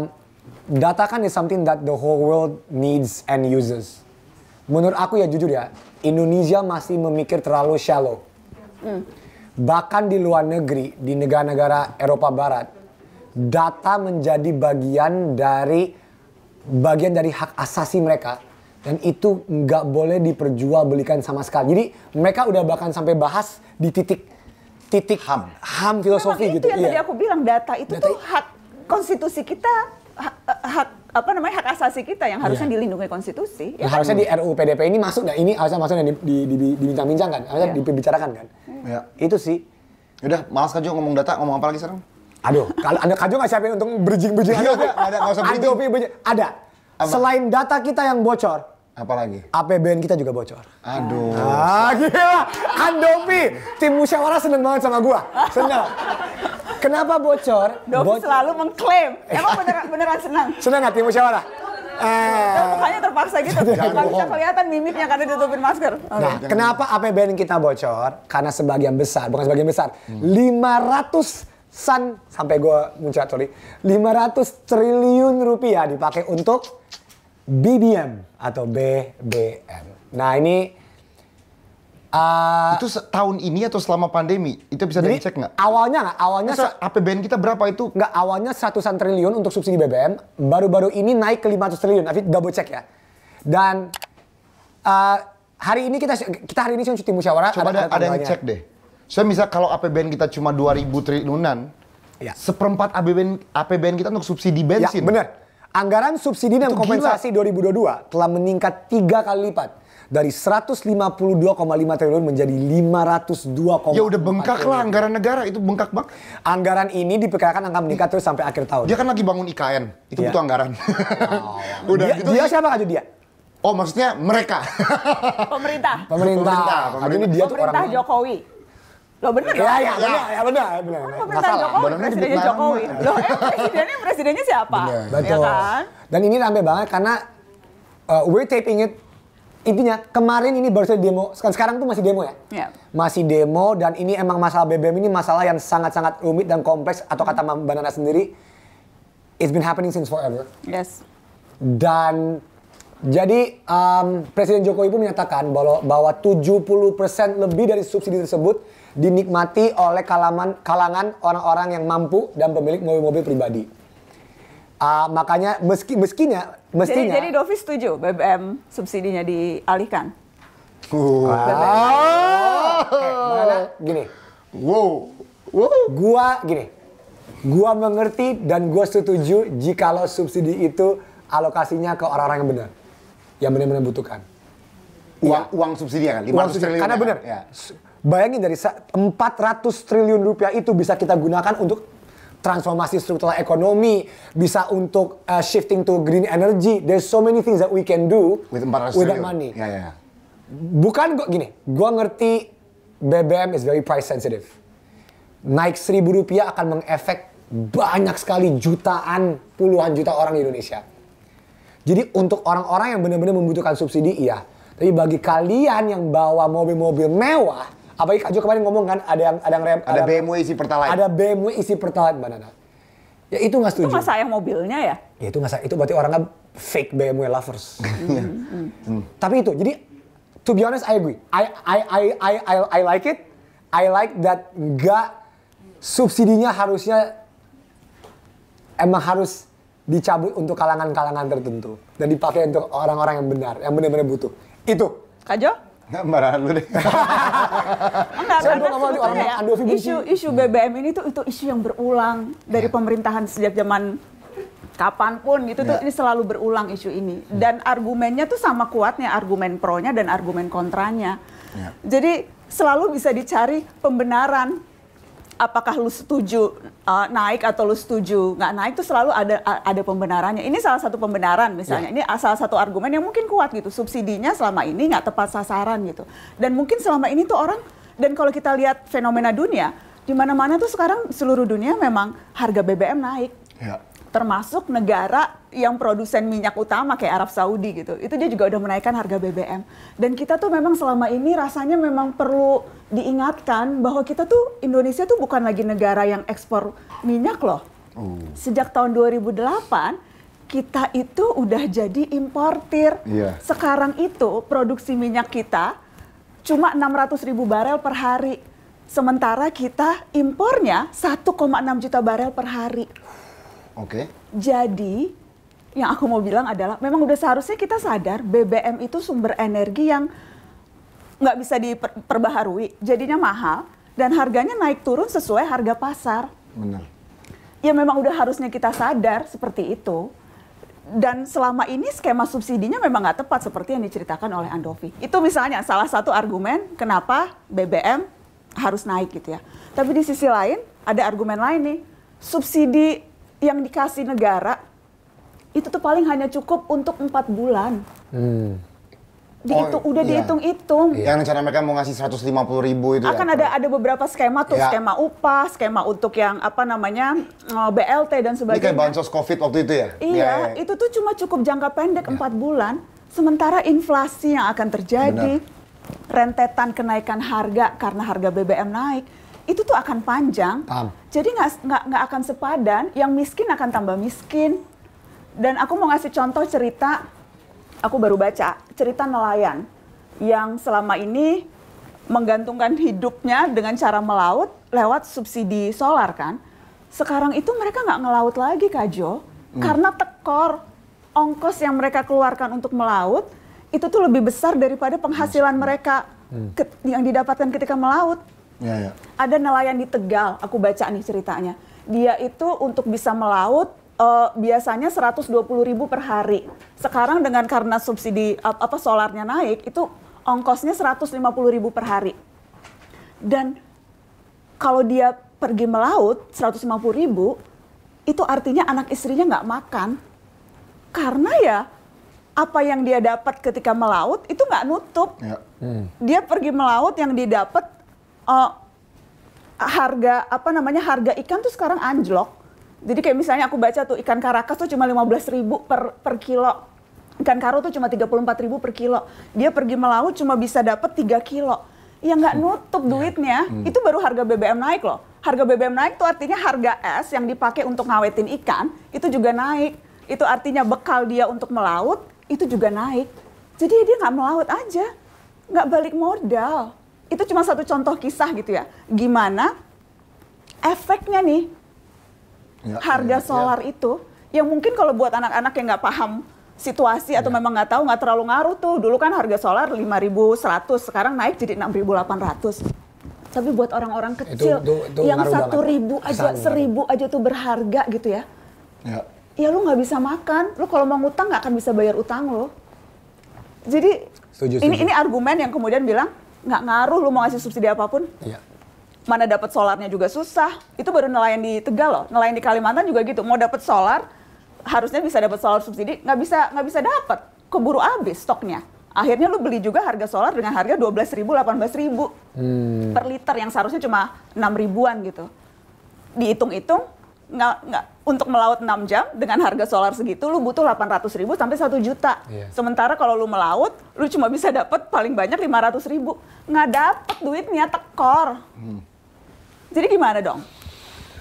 data kan is something that the whole world needs and uses. Menurut aku ya jujur ya, Indonesia masih memikir terlalu shallow. Hmm. Bahkan di luar negeri, di negara-negara Eropa Barat, data menjadi bagian dari bagian dari hak asasi mereka dan itu nggak boleh diperjualbelikan sama sekali. Jadi mereka udah bahkan sampai bahas di titik titik ham ham filosofi Memang gitu. itu gitu. Yang iya. tadi aku bilang data itu data tuh hak konstitusi kita hak, hak apa namanya hak asasi kita yang harusnya iya. dilindungi konstitusi. Ya nah, kan? harusnya di RUU PDP ini masuk nggak? Ini harusnya masuk di, di, di, dibincang kan? harusnya iya. dibicarakan kan? Iya. Itu sih. Udah, malas aja kan ngomong data, ngomong apa lagi sekarang? Aduh, kalau ada kajo nggak siapa yang untuk berjing-berjing? Iya, ada, ada, ada, ada. Selain data kita yang bocor, Apalagi? APBN kita juga bocor. Aduh. Ah, gila. Andopi, tim musyawarah seneng banget sama gua. Seneng. Kenapa bocor? Dopi Bo selalu mengklaim. Eh. Emang beneran, beneran senang? Senang nggak tim musyawarah? Eh, mukanya terpaksa gitu. Gak bisa kelihatan mimiknya karena ditutupin masker. Okay. Nah, kenapa APBN kita bocor? Karena sebagian besar, bukan sebagian besar, hmm. 500 san sampai gue muncrat sorry 500 triliun rupiah dipakai untuk BBM atau BBM. Nah ini uh, itu tahun ini atau selama pandemi itu bisa dicek nggak? Awalnya nggak? Awalnya Masa APBN kita berapa itu? Nggak awalnya ratusan triliun untuk subsidi BBM. Baru-baru ini naik ke 500 triliun. Tapi double check ya. Dan uh, hari ini kita kita hari ini cuma cuti musyawarah. Coba ada, ada, ada yang cek deh saya so, misal kalau APBN kita cuma dua ribu triliunan, ya. seperempat APBN APBN kita untuk subsidi ya, bensin. Ya, benar. Anggaran subsidi dan Itu kompensasi gila. 2022 telah meningkat tiga kali lipat dari 152,5 triliun menjadi 502, Ya udah bengkak triliun. lah anggaran negara itu bengkak bang. Anggaran ini diperkirakan akan meningkat terus sampai akhir tahun. Dia kan lagi bangun IKN, itu ya. butuh anggaran. Oh. [laughs] udah dia, gitu. Dia siapa aja dia? Oh maksudnya mereka. Pemerintah. Pemerintah. Pemerintah, pemerintah. Ini dia pemerintah Jokowi. Lo bener ya? Ya, ya, ya, benar, ya, benar. Kan pemerintahan Jokowi, presidennya Jokowi. Lo eh, presidennya presidennya siapa? Bener. Iya Betul. Ya kan? Dan ini rame banget karena uh, we're taping it intinya kemarin ini baru saja demo sekarang sekarang tuh masih demo ya yeah. masih demo dan ini emang masalah BBM ini masalah yang sangat-sangat rumit dan kompleks atau kata Mbak Nana sendiri it's been happening since forever yes dan jadi um, Presiden Jokowi pun menyatakan bahwa, bahwa 70% lebih dari subsidi tersebut dinikmati oleh kalangan kalangan orang-orang yang mampu dan pemilik mobil-mobil pribadi. Uh, makanya meski meskinya mestinya Jadi jadi Dovi setuju BBM subsidinya dialihkan. Wow. Oh. Okay, gini. Wow. Wow. Gua gini. Gua mengerti dan gua setuju jika lo subsidi itu alokasinya ke orang-orang yang benar. Yang benar-benar butuhkan. Uang, ya. uang kan? subsidi ya kan? 500 uang subsidi. Karena benar. Ya Bayangin dari 400 triliun rupiah itu bisa kita gunakan untuk transformasi struktural ekonomi, bisa untuk uh, shifting to green energy. There's so many things that we can do with 400 with that money. Yeah, yeah. Bukan gua gini, gua ngerti BBM is very price sensitive. Naik seribu rupiah akan mengefek banyak sekali jutaan, puluhan juta orang di Indonesia. Jadi untuk orang-orang yang benar-benar membutuhkan subsidi iya, tapi bagi kalian yang bawa mobil-mobil mewah, Apalagi Kak Jo kemarin ngomong kan ada yang ada yang rem, ada, ada BMW isi pertalite. Ada BMW isi pertalite mbak nana Ya itu nggak setuju. Itu nggak sayang mobilnya ya? Ya itu nggak sayang. Itu berarti orangnya fake BMW ya, lovers. [laughs] mm. Mm. Tapi itu jadi to be honest I agree. I I I I I, I like it. I like that nggak subsidinya harusnya emang harus dicabut untuk kalangan-kalangan tertentu dan dipakai untuk orang-orang yang benar, yang benar-benar butuh. Itu. Kak Jo? Nggak marah lu deh. Enggak, Saya karena sebetulnya ya, isu, isu BBM ini tuh itu isu yang berulang dari ya. pemerintahan sejak zaman kapanpun gitu ya. tuh ini selalu berulang isu ini dan ya. argumennya tuh sama kuatnya argumen pronya dan argumen kontranya Ya. jadi selalu bisa dicari pembenaran apakah lu setuju uh, naik atau lu setuju nggak naik itu selalu ada ada pembenarannya. Ini salah satu pembenaran misalnya. Yeah. Ini ah, salah satu argumen yang mungkin kuat gitu. Subsidinya selama ini nggak tepat sasaran gitu. Dan mungkin selama ini tuh orang dan kalau kita lihat fenomena dunia di mana-mana tuh sekarang seluruh dunia memang harga BBM naik. Yeah termasuk negara yang produsen minyak utama kayak Arab Saudi gitu. Itu dia juga udah menaikkan harga BBM. Dan kita tuh memang selama ini rasanya memang perlu diingatkan bahwa kita tuh Indonesia tuh bukan lagi negara yang ekspor minyak loh. Oh. Sejak tahun 2008 kita itu udah jadi importir. Yeah. Sekarang itu produksi minyak kita cuma 600 ribu barel per hari. Sementara kita impornya 1,6 juta barel per hari. Oke. Okay. Jadi yang aku mau bilang adalah memang udah seharusnya kita sadar BBM itu sumber energi yang nggak bisa diperbaharui, jadinya mahal dan harganya naik turun sesuai harga pasar. Benar. Ya memang udah harusnya kita sadar seperti itu. Dan selama ini skema subsidinya memang nggak tepat seperti yang diceritakan oleh Andovi. Itu misalnya salah satu argumen kenapa BBM harus naik gitu ya. Tapi di sisi lain ada argumen lain nih, subsidi yang dikasih negara itu tuh paling hanya cukup untuk empat bulan. Hmm. Dihitung, oh, udah iya. dihitung-hitung. Iya. Yang rencana mereka mau ngasih lima puluh ribu itu Akan ya? ada ada beberapa skema tuh, ya. skema upah, skema untuk yang apa namanya, eh, BLT dan sebagainya. Ini kayak bansos COVID waktu itu ya? Iya, ya, ya. itu tuh cuma cukup jangka pendek iya. empat bulan. Sementara inflasi yang akan terjadi, Benar. rentetan kenaikan harga karena harga BBM naik, itu tuh akan panjang. Paham. Jadi nggak nggak akan sepadan. Yang miskin akan tambah miskin. Dan aku mau ngasih contoh cerita. Aku baru baca cerita nelayan yang selama ini menggantungkan hidupnya dengan cara melaut lewat subsidi solar kan. Sekarang itu mereka nggak ngelaut lagi Kak Jo. Hmm. Karena tekor ongkos yang mereka keluarkan untuk melaut itu tuh lebih besar daripada penghasilan mereka hmm. yang didapatkan ketika melaut. Ya, ya. Ada nelayan di Tegal, aku baca nih ceritanya. Dia itu untuk bisa melaut uh, biasanya 120 ribu per hari. Sekarang dengan karena subsidi apa solarnya naik, itu ongkosnya 150 ribu per hari. Dan kalau dia pergi melaut 150 ribu, itu artinya anak istrinya nggak makan. Karena ya apa yang dia dapat ketika melaut itu nggak nutup. Ya. Hmm. Dia pergi melaut yang didapat uh, harga apa namanya harga ikan tuh sekarang anjlok. Jadi kayak misalnya aku baca tuh ikan karakas tuh cuma 15 ribu per, per kilo. Ikan karo tuh cuma 34 ribu per kilo. Dia pergi melaut cuma bisa dapat 3 kilo. Ya nggak nutup iya. duitnya, hmm. itu baru harga BBM naik loh. Harga BBM naik tuh artinya harga es yang dipakai untuk ngawetin ikan itu juga naik. Itu artinya bekal dia untuk melaut itu juga naik. Jadi dia nggak melaut aja, nggak balik modal itu cuma satu contoh kisah gitu ya. Gimana efeknya nih ya, harga ya, ya. solar ya. itu yang mungkin kalau buat anak-anak yang nggak paham situasi atau ya. memang nggak tahu nggak terlalu ngaruh tuh. Dulu kan harga solar 5.100, sekarang naik jadi 6.800. Tapi buat orang-orang kecil itu, itu, itu yang satu ribu aja, seribu aja tuh berharga gitu ya. Ya, ya lu nggak bisa makan. Lu kalau mau ngutang nggak akan bisa bayar utang lo. Jadi setuju, ini setuju. ini argumen yang kemudian bilang nggak ngaruh lu mau ngasih subsidi apapun. Iya. Mana dapat solarnya juga susah. Itu baru nelayan di Tegal loh. Nelayan di Kalimantan juga gitu. Mau dapat solar harusnya bisa dapat solar subsidi, nggak bisa nggak bisa dapat. Keburu habis stoknya. Akhirnya lu beli juga harga solar dengan harga 12.000 18.000 hmm. per liter yang seharusnya cuma 6 ribuan gitu. Dihitung-hitung nggak nggak untuk melaut 6 jam dengan harga solar segitu lu butuh 800 ribu sampai 1 juta. Yeah. Sementara kalau lu melaut, lu cuma bisa dapat paling banyak 500 ribu. Nggak dapet duitnya tekor. Hmm. Jadi gimana dong?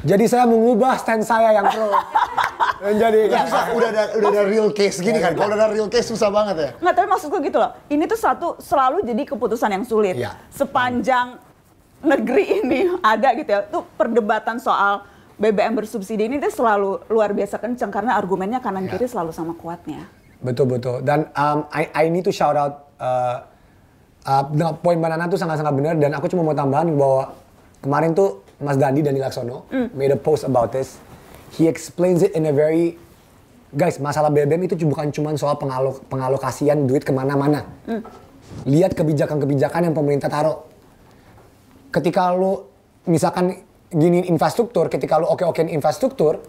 Jadi saya mengubah stand saya yang pro. [laughs] Jadi ya, susah, udah ada udah ada real case gini kan. Kalau udah ada real case susah banget ya. Nggak, tapi maksudku gitu loh. Ini tuh satu selalu jadi keputusan yang sulit. Ya. Sepanjang hmm. negeri ini [laughs] ada gitu ya. itu perdebatan soal BBM bersubsidi ini tuh selalu luar biasa kenceng karena argumennya kanan iya. kiri ya. selalu sama kuatnya. Betul betul. Dan um, I, I need to shout out uh, uh, poin Banana tuh sangat-sangat benar dan aku cuma mau tambahan bahwa kemarin tuh Mas Dandi dan Laksono mm. made a post about this. He explains it in a very guys masalah BBM itu bukan cuma soal pengalok pengalokasian duit kemana-mana. Mm. Lihat kebijakan-kebijakan yang pemerintah taruh. Ketika lo misalkan gini infrastruktur, ketika lu oke-okein infrastruktur,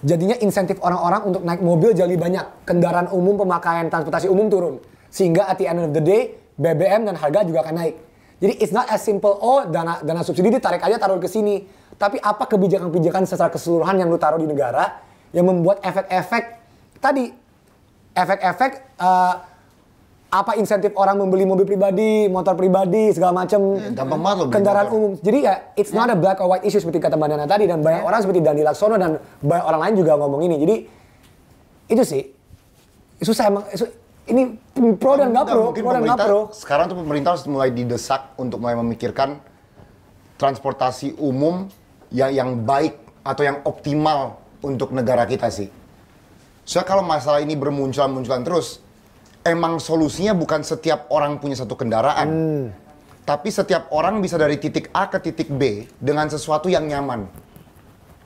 jadinya insentif orang-orang untuk naik mobil jadi banyak. Kendaraan umum, pemakaian transportasi umum turun. Sehingga at the end of the day, BBM dan harga juga akan naik. Jadi it's not as simple, oh dana, dana subsidi ditarik aja taruh ke sini. Tapi apa kebijakan-kebijakan secara keseluruhan yang lu taruh di negara yang membuat efek-efek tadi efek-efek uh, apa insentif orang membeli mobil pribadi, motor pribadi, segala macam hmm. kendaraan hmm. umum. Jadi ya it's not a black or white issue seperti kata Mbak Nana tadi dan banyak iya. orang seperti Dandi Laksono dan banyak orang lain juga ngomong ini. Jadi itu sih susah emang ini pro dan nggak nah, pro, pro dan pro. Sekarang tuh pemerintah harus mulai didesak untuk mulai memikirkan transportasi umum yang yang baik atau yang optimal untuk negara kita sih. Soalnya kalau masalah ini bermunculan-munculan terus, emang solusinya bukan setiap orang punya satu kendaraan. Hmm. Tapi setiap orang bisa dari titik A ke titik B dengan sesuatu yang nyaman.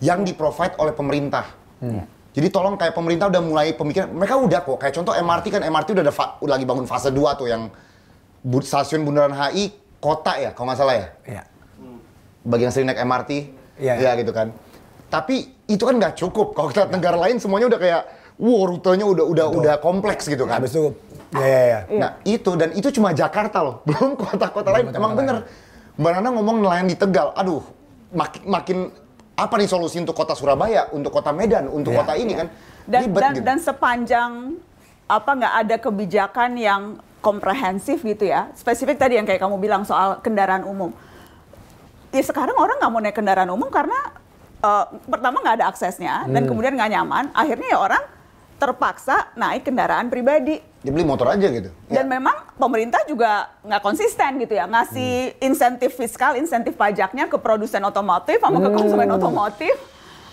Yang di-provide oleh pemerintah. Hmm. Jadi tolong kayak pemerintah udah mulai pemikiran, mereka udah kok. Kayak contoh MRT kan, MRT udah ada udah lagi bangun fase 2 tuh yang stasiun Bundaran HI kota ya, kalau nggak salah ya. Iya. Bagi yang sering naik MRT, iya ya, gitu kan. Tapi itu kan nggak cukup. Kalau kita ya. negara lain semuanya udah kayak, wow rutenya udah udah udah kompleks gitu kan. Habis itu Ya, iya, iya. iya. Nah, itu dan itu cuma Jakarta loh, [laughs] belum kota-kota lain. Emang bener. Mbak Nana ngomong nelayan di Tegal, aduh, makin, makin apa nih solusi untuk kota Surabaya, untuk kota Medan, untuk yeah. kota ini yeah. kan? Dan, Ribet, dan, gitu. dan sepanjang apa nggak ada kebijakan yang komprehensif gitu ya, spesifik tadi yang kayak kamu bilang soal kendaraan umum. Ya sekarang orang nggak mau naik kendaraan umum karena uh, pertama nggak ada aksesnya hmm. dan kemudian nggak nyaman. Akhirnya ya orang terpaksa naik kendaraan pribadi. Dibeli motor aja gitu. Dan ya. memang pemerintah juga nggak konsisten gitu ya ngasih hmm. insentif fiskal, insentif pajaknya ke produsen otomotif sama hmm. ke konsumen hmm. otomotif.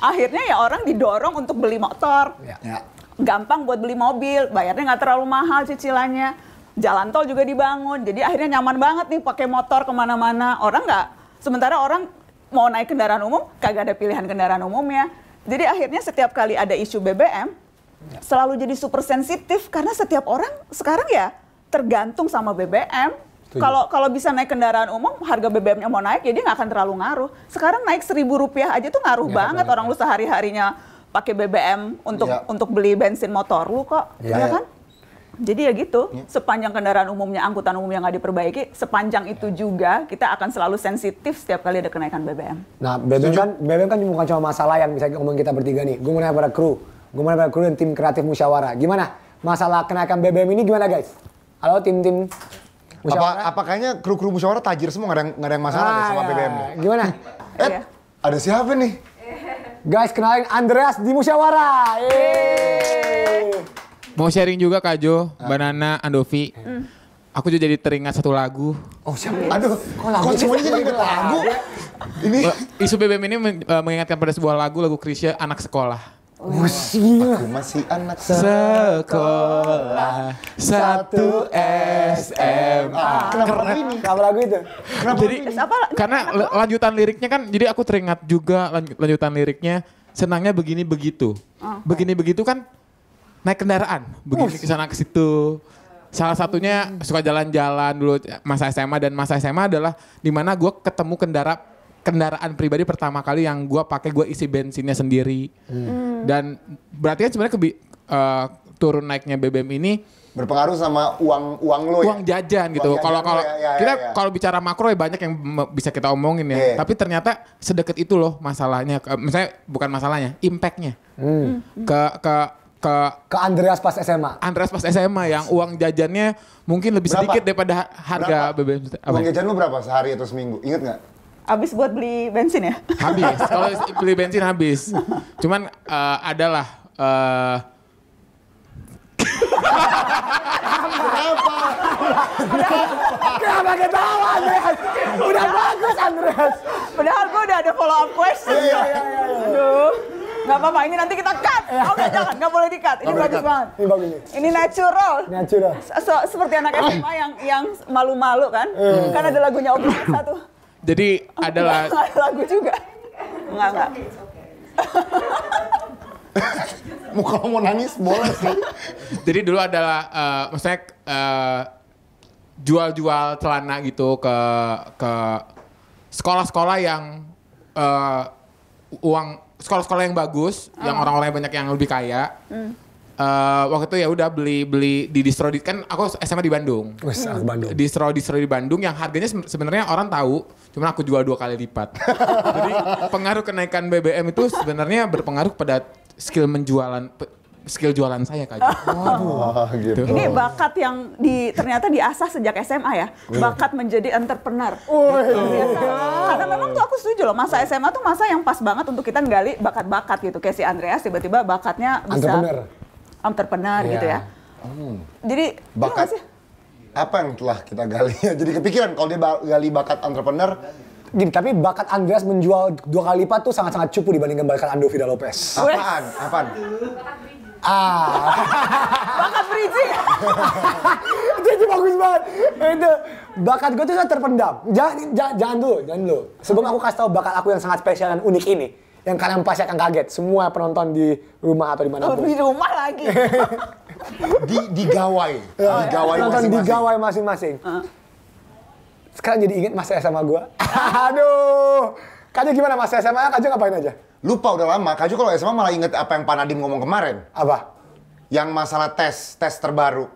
Akhirnya ya orang didorong untuk beli motor. Ya. Ya. Gampang buat beli mobil, bayarnya nggak terlalu mahal cicilannya. Jalan tol juga dibangun, jadi akhirnya nyaman banget nih pakai motor kemana-mana. Orang nggak, sementara orang mau naik kendaraan umum, kagak ada pilihan kendaraan umum ya. Jadi akhirnya setiap kali ada isu BBM, selalu jadi super sensitif karena setiap orang sekarang ya tergantung sama BBM. Kalau kalau bisa naik kendaraan umum, harga BBM-nya mau naik, jadi ya nggak akan terlalu ngaruh. Sekarang naik seribu rupiah aja tuh ngaruh ya, banget orang lu sehari harinya pakai BBM untuk ya. untuk beli bensin motor lu kok, ya, ya kan? Jadi ya gitu, ya. sepanjang kendaraan umumnya, angkutan umum yang nggak diperbaiki, sepanjang itu iya. juga kita akan selalu sensitif setiap kali ada kenaikan BBM. Nah, BBM Setuju. kan BBM kan bukan cuma masalah yang bisa ngomong kita bertiga nih. Gue mau nanya pada kru, Gimana mana Kru dan tim kreatif musyawarah? Gimana? Masalah kenaikan BBM ini gimana guys? Halo tim-tim musyawarah. Apa, apa kayaknya kru-kru musyawarah tajir semua nggak ada, yang, ada yang masalah ah, sama ya. BBM? Gimana? eh, iya. ada siapa nih? guys, kenalin Andreas di musyawarah. Mau sharing juga Kak Jo, ah. Banana, Andovi. Mm. Aku juga jadi teringat satu lagu. Oh siapa? Aduh, kok lagu? Kok semuanya jadi lagu? ini. Isu BBM ini eh, mengingatkan pada sebuah lagu, lagu Krisya, Anak Sekolah. Usia. Aku masih anak sekolah satu SMA. Kenapa Keren. lagu ini? Kenapa lagu itu? Kenapa jadi, apa, karena lanjutan liriknya kan, jadi aku teringat juga lanjutan liriknya, senangnya begini begitu. Oh. Begini begitu kan naik kendaraan, begini ke sana ke situ. Salah satunya suka jalan-jalan dulu masa SMA dan masa SMA adalah dimana gue ketemu kendaraan kendaraan pribadi pertama kali yang gue pakai gue isi bensinnya sendiri hmm. dan berarti kan sebenarnya uh, turun naiknya BBM ini berpengaruh sama uang uang lo ya? uang ya? jajan gitu kalau kalau ya, ya, ya kita ya, ya. kalau bicara makro ya banyak yang bisa kita omongin ya yeah. tapi ternyata sedekat itu loh masalahnya misalnya bukan masalahnya impactnya hmm. hmm. ke ke ke ke Andreas pas SMA Andreas pas SMA yang uang jajannya mungkin lebih berapa? sedikit daripada harga berapa? BBM apa? uang jajan lu berapa sehari atau seminggu inget nggak Habis buat beli bensin ya? Habis. Kalau beli bensin habis. Cuman uh, adalah uh... Kenapa? Kenapa ketawa Andreas? Udah bagus Andreas. Padahal gue udah ada follow up question. Iya, iya, iya. iya. Aduh. Gak apa-apa, ini nanti kita cut. Iya. Oh enggak, jangan, gak boleh di cut. Ini bagus banget. Ini natural. Natural. seperti anak SMA yang yang malu-malu kan. Iya. Kan ada lagunya Opus satu jadi oh, adalah lagu juga. Enggak, enggak. [laughs] Muka mau nangis boleh sih. Jadi dulu adalah uh, maksudnya uh, jual-jual celana gitu ke ke sekolah-sekolah yang uh, uang sekolah-sekolah yang bagus, oh. yang ah. orang-orang banyak yang lebih kaya. Hmm uh, waktu itu ya udah beli beli di distro di kan aku SMA di Bandung. Wes, aku ah, Bandung. Distro distro di Bandung yang harganya sebenarnya orang tahu, cuman aku jual dua kali lipat. [laughs] Jadi pengaruh kenaikan BBM itu sebenarnya berpengaruh pada skill menjualan skill jualan saya kak. Oh, gitu. Ini bakat yang di ternyata diasah sejak SMA ya. Iya. Bakat menjadi entrepreneur. Oh, gitu. Karena memang tuh aku setuju loh masa SMA tuh masa yang pas banget untuk kita nggali bakat-bakat gitu. Kayak si Andreas tiba-tiba bakatnya bisa entrepreneur yeah. gitu ya. Iya. Hmm. Jadi bakat iya sih? apa yang telah kita gali? [laughs] Jadi kepikiran kalau dia gali bakat entrepreneur. Gini, tapi bakat Andreas menjual dua kali lipat tuh sangat-sangat cupu dibandingkan bakat Ando Vida Lopez. Apaan? Apaan? Ah. [laughs] bakat bridging. [laughs] itu, bagus banget. Itu bakat gue tuh terpendam. Jangan, jangan, jangan dulu, jangan dulu. Sebelum aku kasih tahu bakat aku yang sangat spesial dan unik ini, yang kalian pasti akan kaget semua penonton di rumah atau di mana oh, di rumah lagi [laughs] di di gawai oh, [laughs] di gawai penonton masing -masing. di gawai masing-masing sekarang jadi inget masa SMA gua [laughs] aduh Kaju gimana masa SMA Kaju ngapain aja lupa udah lama Kaju kalau SMA malah inget apa yang Pak Nadim ngomong kemarin apa yang masalah tes tes terbaru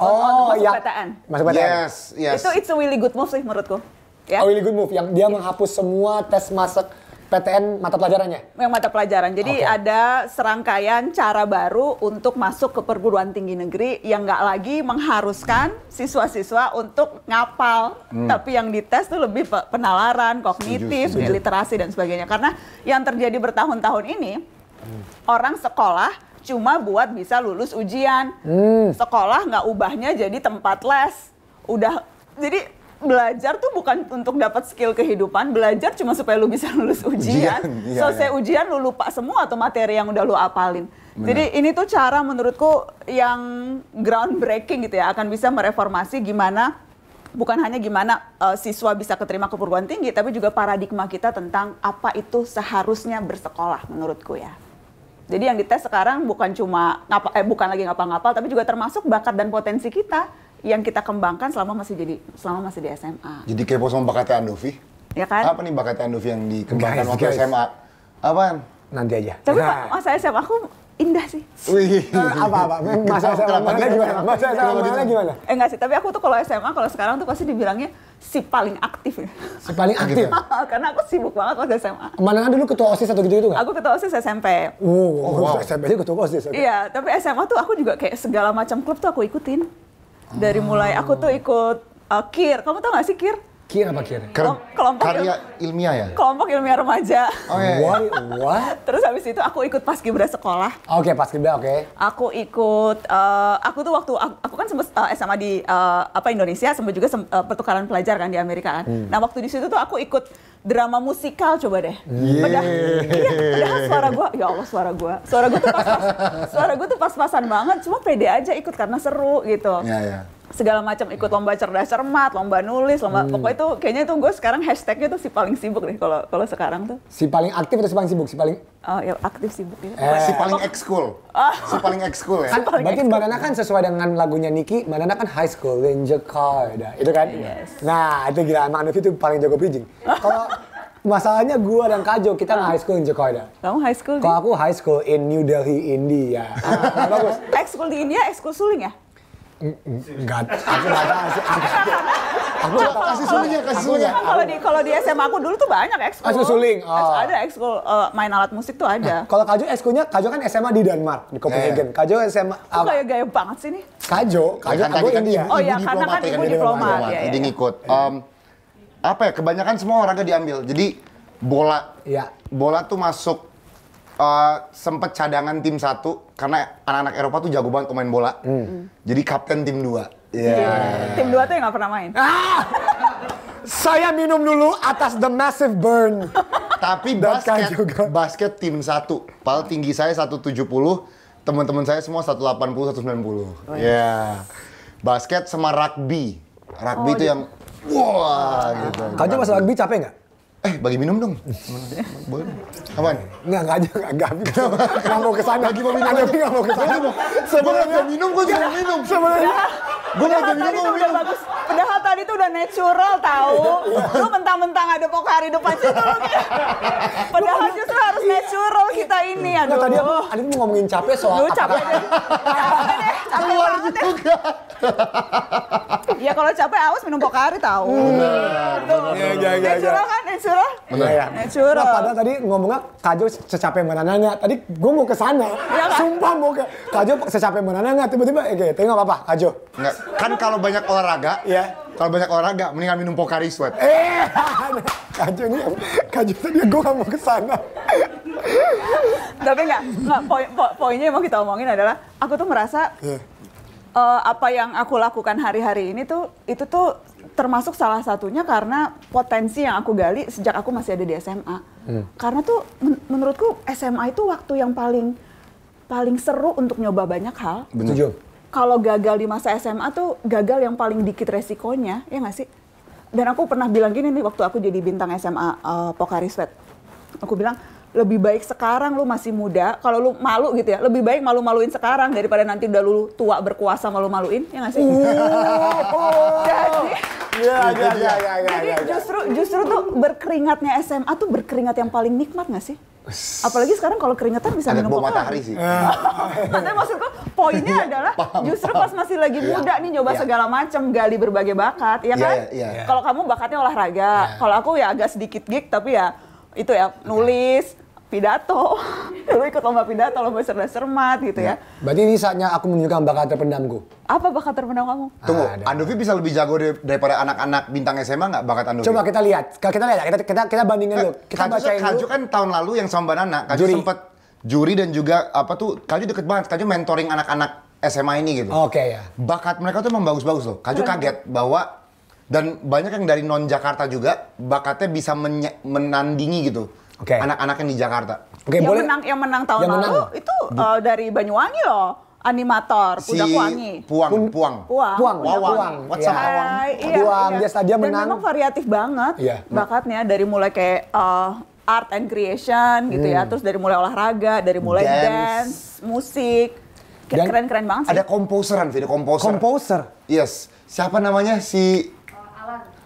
Oh, oh masuk ya. PTN. Masuk PTN. Yes, yes. Itu it's a really good move sih menurutku. Ya. Yeah. Oh, a really good move yang dia yeah. menghapus semua tes masuk PTN mata pelajarannya? Yang mata pelajaran. Jadi okay. ada serangkaian cara baru untuk masuk ke perguruan tinggi negeri yang nggak lagi mengharuskan siswa-siswa untuk ngapal, hmm. tapi yang dites tuh lebih penalaran, kognitif, setuju, setuju. literasi dan sebagainya. Karena yang terjadi bertahun-tahun ini hmm. orang sekolah cuma buat bisa lulus ujian. Hmm. Sekolah nggak ubahnya jadi tempat les. Udah jadi belajar tuh bukan untuk dapat skill kehidupan, belajar cuma supaya lu bisa lulus [laughs] ujian. ujian iya, Selesai iya. ujian lu lupa semua atau materi yang udah lu apalin. Benar. Jadi ini tuh cara menurutku yang groundbreaking gitu ya, akan bisa mereformasi gimana bukan hanya gimana uh, siswa bisa keterima ke perguruan tinggi, tapi juga paradigma kita tentang apa itu seharusnya bersekolah menurutku ya. Jadi yang dites sekarang bukan cuma ngapa, eh bukan lagi ngapa-ngapal, tapi juga termasuk bakat dan potensi kita yang kita kembangkan selama masih jadi selama masih di SMA. Jadi kepo sama bakatnya Andovi? Ya kan? Apa nih bakatnya Andovi yang dikembangkan guys, waktu guys. SMA? Apaan? Nanti aja. Tapi nah. masa SMA aku indah sih. Wih. apa apa? Masa SMA mana gimana? Masa SMA mana gimana? Eh enggak sih, tapi aku tuh kalau SMA kalau sekarang tuh pasti dibilangnya si paling aktif ya. Si paling aktif? Karena aku sibuk banget waktu SMA. Mana dulu ketua OSIS atau gitu-gitu nggak? Aku ketua OSIS SMP. Oh, wow. SMP aja ketua OSIS. Iya, tapi SMA tuh aku juga kayak segala macam klub tuh aku ikutin. Dari mulai aku tuh oh. ikut uh, Kir. Kamu tau gak sih Kir? Kir apa Kir? Ker oh, kelompok karya il ilmiah ya? Kelompok ilmiah remaja. Oke. Oh, okay. Iya, iya. What? What? [laughs] Terus habis itu aku ikut pas paskibra sekolah. Oke, okay, paskibra oke. Okay. Aku ikut uh, aku tuh waktu aku, aku kan sempat uh, eh, SMA di uh, apa Indonesia, sempat juga sem uh, pertukaran pelajar kan di Amerika kan. Hmm. Nah, waktu di situ tuh aku ikut drama musikal coba deh. Yeah. iya, padahal suara gua, ya Allah suara gua. Suara gua tuh pas-pas. pas-pasan banget, cuma pede aja ikut karena seru gitu. Iya, yeah, iya. Yeah segala macam ikut lomba cerdas cermat, lomba nulis, lomba hmm. pokoknya itu kayaknya itu gue sekarang hashtagnya tuh si paling sibuk nih kalau kalau sekarang tuh. Si paling aktif atau si paling sibuk? Si paling Oh ya aktif sibuk gitu. Eh, si paling ekskul. Oh. Si paling ekskul ya. Kan, paling Berarti bagaimana kan sesuai dengan lagunya Niki, bagaimana kan high school in Jakarta. Itu kan? Yes. Nah, itu gila Mana itu paling jago bridging. Kalau [laughs] masalahnya gue dan Kajo kita nggak high school in Jakarta. Kamu high school? Kalau aku high school in New Delhi, India. Ah, bagus. High school di India, high school suling ya? Enggak, aku enggak kasih. Aku kasih sulingnya, kasih sulingnya. Kalau di kalau di SMA aku dulu tuh banyak ekskul. Kasih suling. Oh. Ada ekskul uh, main alat musik tuh ada. Nah, kalau Kajo ekskulnya, Kajo kan SMA di Denmark, di Copenhagen. Yeah. Kajo SMA. Aku kayak gaya banget sih nih. Kajo, ya, Kajo kan, kan, India. Oh iya, karena kan, ya, kan ibu diplomat. Iya, iya, Jadi iya. ngikut. Apa ya, kebanyakan semua orangnya diambil. Jadi bola, ya. bola tuh masuk uh, sempet cadangan tim satu karena anak-anak Eropa tuh jago banget main bola. Hmm. hmm. Jadi kapten tim dua. Iya. Yeah. Tim dua tuh yang gak pernah main. Ah! Saya minum dulu atas the massive burn. Tapi basket, juga. basket tim satu. Pal tinggi saya 170, teman-teman saya semua 180, 190. Oh, ya. Yeah. ya Basket sama rugby. Rugby oh, itu yang wah wow, gitu. Ah. Kau masuk rugby capek nggak? eh bagi minum dong. Boleh. Kapan? Enggak, enggak aja, enggak habis. Enggak mau ke sana. Bagi mau minum aja. Enggak mau ke sana. Sebenarnya minum gue cuma minum. Sebenarnya gua mau minum gue minum. Bagus. Padahal tadi tuh udah natural tahu. Lu mentang-mentang ada hari depan situ Padahal justru harus natural kita ini. Aduh. Nggak, tadi aku Adit mau ngomongin capek soal Lu capek deh. Keluar juga. Gitu ya kalau capek awas minum pokok tahu. tau. Ya, ya, ya. Natural kan, natural curah, Benar. Ya, ya. Nah, padahal tadi ngomongnya Kajo secapek mana nanya. Tadi gue mau ke sana. Ya, Sumpah mau ke Kajo secapek mana nanya. Tiba-tiba, eh, oke, tapi nggak apa-apa, Kajo. Enggak. Kan kalau banyak olahraga, ya. Kalau banyak olahraga, mendingan minum Pocari Sweat. Eh, [laughs] Kajo ini, Kajo tadi gue nggak mau ke sana. Tapi nggak, nggak. Poin, po, poinnya yang mau kita omongin adalah, aku tuh merasa yeah. Iya. uh, apa yang aku lakukan hari-hari ini tuh, itu tuh termasuk salah satunya karena potensi yang aku gali sejak aku masih ada di SMA. Hmm. Karena tuh men menurutku SMA itu waktu yang paling paling seru untuk nyoba banyak hal. Betul. Kalau gagal di masa SMA tuh gagal yang paling dikit resikonya, ya nggak sih? Dan aku pernah bilang gini nih waktu aku jadi bintang SMA uh, eh, Pokari Sweat. Aku bilang, lebih baik sekarang lu masih muda, kalau lu malu gitu ya, lebih baik malu-maluin sekarang daripada nanti udah lu tua berkuasa malu-maluin, ya nggak sih? Uh, [laughs] oh. Jadi, Iya, iya, iya, iya, iya. justru justru tuh berkeringatnya SMA tuh berkeringat yang paling nikmat gak sih? Apalagi sekarang kalau keringetan bisa Agak minum kopi. matahari sih. Maksudnya maksud maksudku poinnya adalah justru pas masih lagi muda nih nyoba segala macam gali berbagai bakat, ya kan? Kalau kamu bakatnya olahraga, kalau aku ya agak sedikit geek tapi ya itu ya nulis, pidato. [laughs] Lu ikut lomba pidato, lomba cerdas cermat gitu ya. ya. Berarti ini saatnya aku menunjukkan bakat terpendamku. Apa bakat terpendam kamu? Tunggu, ah, Andovi bisa lebih jago daripada anak-anak bintang SMA nggak bakat Andovi? Coba kita lihat, kita lihat, kita kita, kita bandingin eh, dulu. Kita Kaju, bacain Kaju kan tahun lalu yang sama Banana. Kaju Kaju sempat juri dan juga apa tuh, Kaju deket banget, Kaju mentoring anak-anak SMA ini gitu. Oke okay, ya. Bakat mereka tuh memang bagus-bagus loh. Kaju kaget bahwa dan banyak yang dari non Jakarta juga bakatnya bisa menandingi gitu okay. anak-anak yang di Jakarta. Oke, okay, yang boleh. menang yang menang tahun yang lalu itu uh, dari Banyuwangi loh animator si Puda Kuangi. Puang, Puang. Puang. Puang. Puang Puang. What's yeah. Puang Iya, Puang, iya. dia stadion menang. Dan memang variatif banget yeah. bakatnya dari mulai kayak uh, art and creation gitu ya. hmm. ya, terus dari mulai olahraga, dari mulai dance, dance musik. Keren-keren banget sih. Ada komposeran, video komposer. Komposer? Yes. Siapa namanya si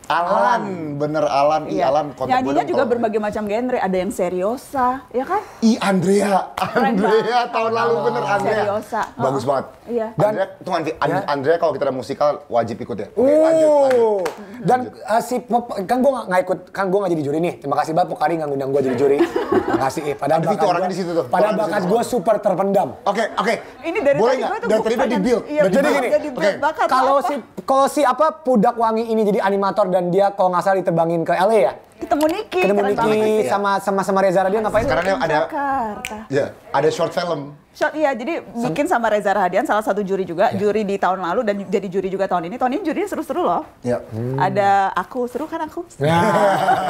Alan, Alan. bener Alan, iya. I Alan. Nyanyinya juga tau. berbagai macam genre, ada yang seriosa, ya kan? I Andrea, Andrea tahun lalu oh. bener Andrea. Seriosa. Bagus oh. banget. Iya. Dan Andrea, tuh nanti ya? Andrea kalau kita ada musikal wajib ikut ya. Oke, lanjut, lanjut. Mm-hmm. Dan lanjut. Uh, si pop, kan gue nggak ikut, kan gue nggak jadi juri nih. Terima kasih banget Kari nggak ngundang gue jadi juri. Makasih. Eh, [laughs] padahal bakat itu orangnya di situ tuh. Padahal bakat gue super terpendam. Oke, okay, oke. Okay. Ini dari Boleh tadi gue tuh. Dari tadi udah iya, di build. jadi gini. Kalau si kalau si apa Pudak Wangi ini jadi animator dan dia kalau nggak salah diterbangin ke LA ya? Ketemu Niki. Ketemu Niki sama sama sama Reza Radian ngapain? Sekarang ada Ya, ada short film Shot iya, jadi bikin sama Reza Rahadian salah satu juri juga, yeah. juri di tahun lalu dan jadi juri juga tahun ini. Tahun ini jurinya seru-seru loh. Yeah. Hmm. Ada aku, seru kan aku? Yeah.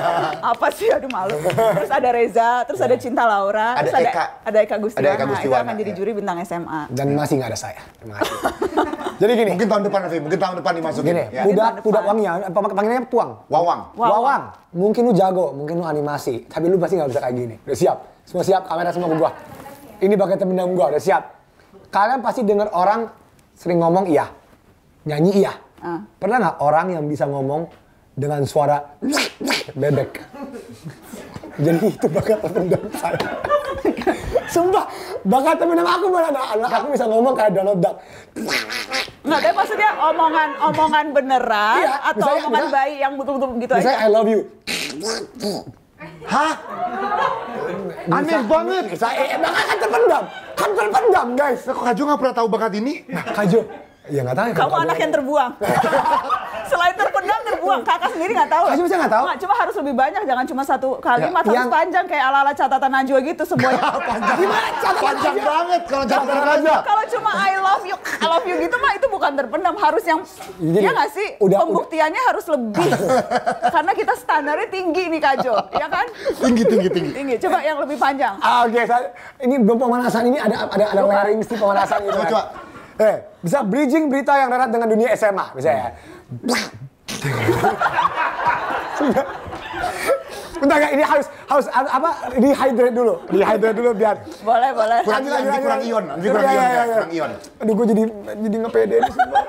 [laughs] Apa sih aduh malu. Terus ada Reza, terus yeah. ada ya. Cinta Laura, ada terus Eka, ada Eka Gustiwana. Ada nah, Eka Gustiwana. Itu akan jadi ya. juri bintang SMA. Dan masih nggak ada saya. Terima kasih. [laughs] jadi gini, mungkin tahun depan nanti, mungkin tahun depan dimasukin. Gini, ya. Pudak, pudak wangnya, apa panggilannya puang? Wawang. Wawang. Wawang. Mungkin lu jago, mungkin lu animasi, tapi lu pasti nggak bisa kayak gini. Udah siap, semua siap, kamera semua ke gua ini bakal temen gue udah siap. Kalian pasti dengar orang sering ngomong iya, nyanyi iya. Uh. Pernah nggak orang yang bisa ngomong dengan suara bebek? Jadi itu bakat terpendam saya. Sumpah, bakat terpendam aku mana anak aku bisa ngomong kayak Donald Duck. Nah, tapi maksudnya omongan omongan beneran iya, atau misalnya, omongan misalnya, baik yang betul-betul gitu misalnya aja? Misalnya I love you. Hah? Aneh banget. Saya, eh, akan eh, eh, terpendam. Kan terpendam, guys. Kok Kajo nggak pernah tahu bakat ini. Nah, Kajo. Iya nggak tahu. Ya, kamu anak yang terbuang. [laughs] Selain terpendam, terbuang. Kakak sendiri nggak tahu. Kamu ah, bisa nggak tahu. cuma harus lebih banyak, jangan cuma satu kalimat, ya, harus panjang kayak ala-ala catatan Najwa gitu semuanya. [laughs] panjang. Gimana catatan Panjang banget kalau catatan Najwa. Kalau cuma I love you, I love you gitu mah itu bukan terpendam, harus yang Jadi, ya nggak sih? Udah, Pembuktiannya udah. harus lebih. [laughs] Karena kita standarnya tinggi nih Kajo, ya kan? Tinggi, tinggi, tinggi. tinggi. Coba yang lebih panjang. Ah, Oke, okay. ini belum pemanasan ini ada ada ada laring sih pemanasan gitu. Coba, coba eh bisa bridging berita yang erat dengan dunia SMA bisa ya. Bentar ya, ini harus harus apa? Rehydrate dulu. Rehydrate dulu biar. Boleh, boleh. Kurang ion, kurang iya, ion, iya, ya, iya. kurang ion, Aduh, gue jadi jadi ngepede nih semua.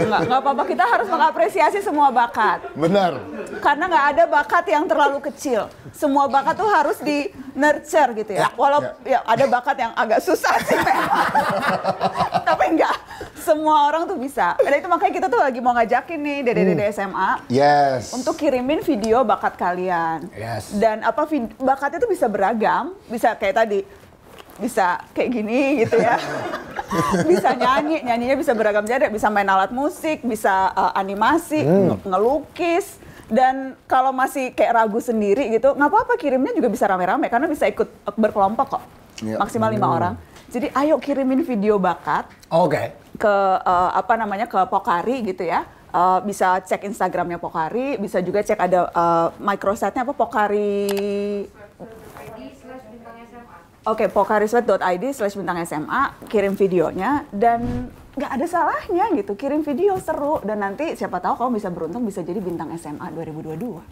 Enggak, enggak apa-apa. Kita harus mengapresiasi semua bakat. Benar. Karena nggak ada bakat yang terlalu kecil. Semua bakat tuh harus di nurture gitu ya. ya Walaupun ya. ya ada bakat yang agak susah sih [laughs] Tapi enggak semua orang tuh bisa. Dan itu makanya kita tuh lagi mau ngajakin nih dede-dede hmm. SMA. Yes. Untuk kirimin video bakat kalian. Yes. Dan apa bakatnya tuh bisa beragam, bisa kayak tadi bisa kayak gini gitu ya. [laughs] bisa nyanyi, nyanyinya bisa beragam jadi bisa main alat musik, bisa uh, animasi, hmm. ngelukis dan kalau masih kayak ragu sendiri gitu, nggak apa-apa kirimnya juga bisa rame-rame karena bisa ikut eh, berkelompok kok. Ya. Maksimal lima hmm. orang. Jadi ayo kirimin video bakat. Okay. Ke uh, apa namanya ke Pokari gitu ya. Uh, bisa cek Instagramnya Pokari, bisa juga cek ada uh, microsite-nya apa Pokari Oke, okay, pokariswet.id slash bintang SMA, kirim videonya, dan nggak ada salahnya gitu kirim video seru dan nanti siapa tahu kamu bisa beruntung bisa jadi bintang SMA 2022 dan,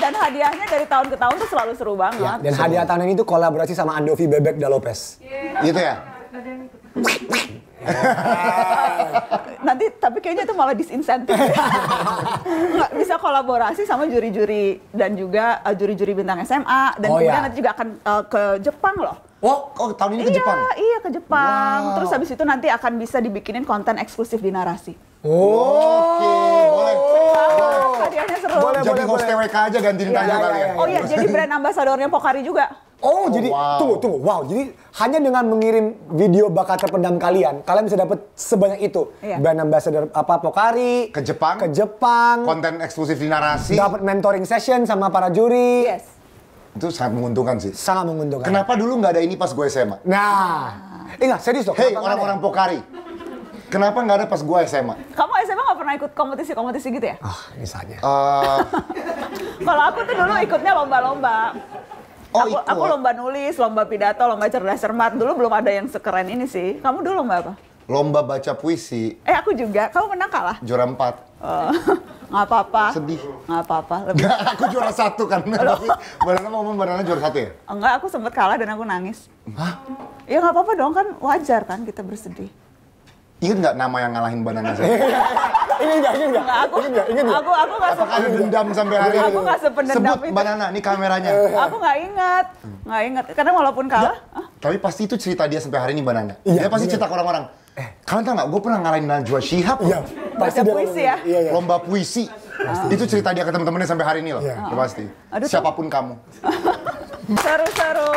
dan hadiahnya dari tahun ke tahun tuh selalu seru banget ya, dan hadiah tahun ini tuh kolaborasi sama Andovi Bebek Dalopes. yeah. gitu ya [laughs] Oh, nanti tapi kayaknya itu malah disinsentif. Nggak bisa kolaborasi sama juri-juri dan juga juri eh, juri-juri bintang SMA dan oh, kemudian ya. nanti juga akan uh, ke Jepang loh. Oh, oh tahun ini iya, ke Jepang? Iya, ke Jepang. Wow. Terus habis itu nanti akan bisa dibikinin konten eksklusif di narasi. Oh, Oke, boleh. Oh. Boleh, jadi boleh, host TWK aja gantiin yeah, tanya kali ya. Iya. Oh iya, jadi brand [laughs] ambasadornya Pokari juga. Oh, oh jadi wow. tunggu tunggu wow jadi hanya dengan mengirim video bakat terpendam kalian kalian bisa dapat sebanyak itu iya. brand ambassador apa Pokari ke Jepang ke Jepang konten eksklusif di narasi dapat mentoring session sama para juri yes. itu sangat menguntungkan sih sangat menguntungkan kenapa dulu nggak ada ini pas gue SMA nah enggak eh, serius dong hey orang-orang Pokari Kenapa nggak ada pas gue SMA? Kamu SMA nggak pernah ikut kompetisi-kompetisi gitu ya? Ah, oh, misalnya. Uh... [laughs] Kalau aku tuh dulu ikutnya lomba-lomba. Oh, aku, aku lomba nulis, lomba pidato, lomba cerdas cermat. Dulu belum ada yang sekeren ini sih. Kamu dulu lomba apa? Lomba baca puisi. Eh aku juga. Kamu menang kalah? Juara empat. Oh, [laughs] nggak apa-apa. Sedih. Nggak apa-apa. Nggak, [laughs] aku juara satu kan. Banana mau ngomong Banana juara satu ya? Enggak, aku sempat kalah dan aku nangis. Hah? Ya nggak apa-apa dong kan wajar kan kita bersedih. Ingat nggak nama yang ngalahin banana saya? ini enggak, ini enggak. Aku, enggak, ini enggak. Aku, aku nggak sempat. dendam sampai hari ini? Aku enggak sependendam Sebut itu. banana, ini kameranya. aku nggak ingat, nggak ingat. Karena walaupun kalah. Ah. tapi pasti itu cerita dia sampai hari ini banana. Iya, dia pasti cerita ke orang-orang. Eh, kalian tau gak? Gue pernah ngalahin Najwa Shihab. Iya, pasti Baca puisi ya. Iya, iya. Lomba puisi. Pasti. Itu cerita dia ke teman-temannya sampai hari ini loh. Iya. Ya pasti. Aduh, Siapapun kamu. [laughs] Seru-seru.